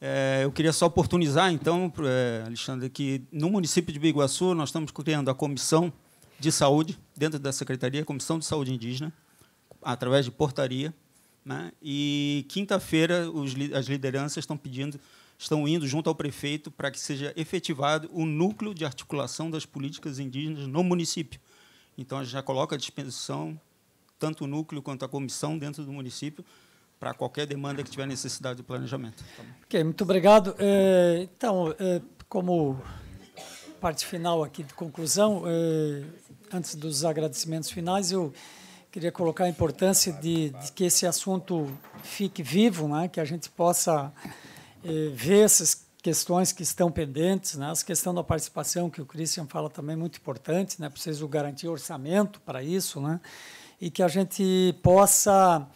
é, eu queria só oportunizar, então, é, Alexandre, que no município de Biguaçu nós estamos criando a Comissão de Saúde, dentro da Secretaria, Comissão de Saúde Indígena, através de portaria, né? E quinta-feira as lideranças estão pedindo, estão indo junto ao prefeito para que seja efetivado o núcleo de articulação das políticas indígenas no município. Então a gente já coloca à disposição tanto o núcleo quanto a comissão dentro do município para qualquer demanda que tiver necessidade do planejamento. Tá ok, muito obrigado. É, então, é, como parte final aqui de conclusão, é, antes dos agradecimentos finais, eu queria colocar a importância de, de, que esse assunto fique vivo, né? que a gente possa eh, ver essas questões que estão pendentes, né? questões questão da participação que o Christian fala também é muito importante, né? preciso garantir orçamento para isso, né? e que a gente possa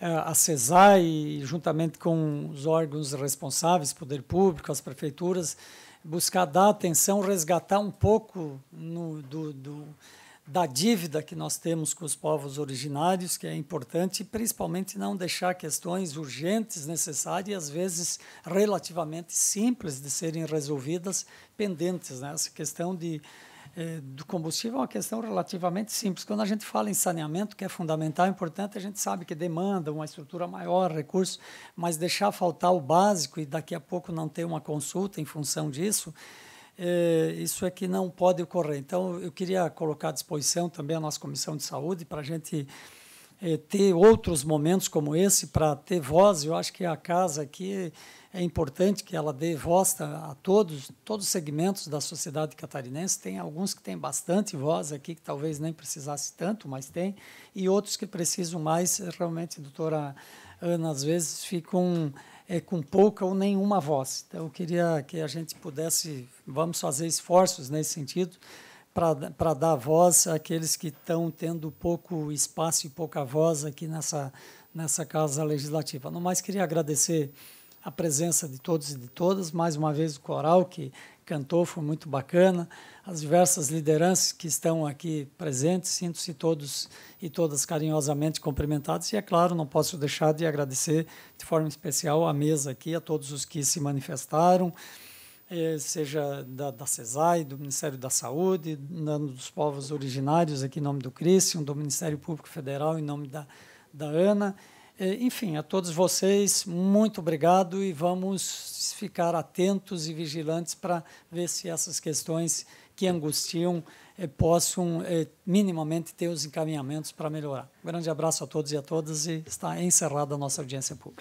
eh, acessar e juntamente com os órgãos responsáveis, poder público, as prefeituras, buscar dar atenção, resgatar um pouco no, do, do da dívida que nós temos com os povos originários, que é importante, principalmente não deixar questões urgentes, necessárias, às vezes relativamente simples de serem resolvidas, pendentes. Né? Essa questão de, eh, do combustível é uma questão relativamente simples. Quando a gente fala em saneamento, que é fundamental, importante, a gente sabe que demanda uma estrutura maior, recursos, mas deixar faltar o básico e daqui a pouco não ter uma consulta em função disso eh, isso é que não pode ocorrer. Então, eu queria colocar à disposição também a nossa Comissão de Saúde para a gente eh, ter outros momentos como esse, para ter voz. Eu acho que a casa aqui é importante que ela dê voz a, a todos, todos os segmentos da sociedade catarinense. Tem alguns que têm bastante voz aqui, que talvez nem precisasse tanto, mas tem, e outros que precisam mais. Realmente, doutora Ana, às vezes ficam. Um, é, com pouca ou nenhuma voz. Então, eu queria que a gente pudesse, vamos fazer esforços nesse sentido, para dar voz àqueles que estão tendo pouco espaço e pouca voz aqui nessa, nessa Casa Legislativa. No mais, queria agradecer a presença de todos e de todas, mais uma vez o coral que, cantou, foi muito bacana. As diversas lideranças que estão aqui presentes, sinto-se todos e todas carinhosamente cumprimentados. E, é claro, não posso deixar de agradecer de forma especial à mesa aqui, a todos os que se manifestaram, eh, seja da, da CESAI, do Ministério da Saúde, dos povos originários, aqui em nome do Cristian, do Ministério Público Federal, em nome da, da ANA é, enfim, a todos vocês, muito obrigado e vamos ficar atentos e vigilantes para ver se essas questões que angustiam eh, possam eh, minimamente ter os encaminhamentos para melhorar. Um grande abraço a todos e a todas e está encerrada a nossa audiência pública.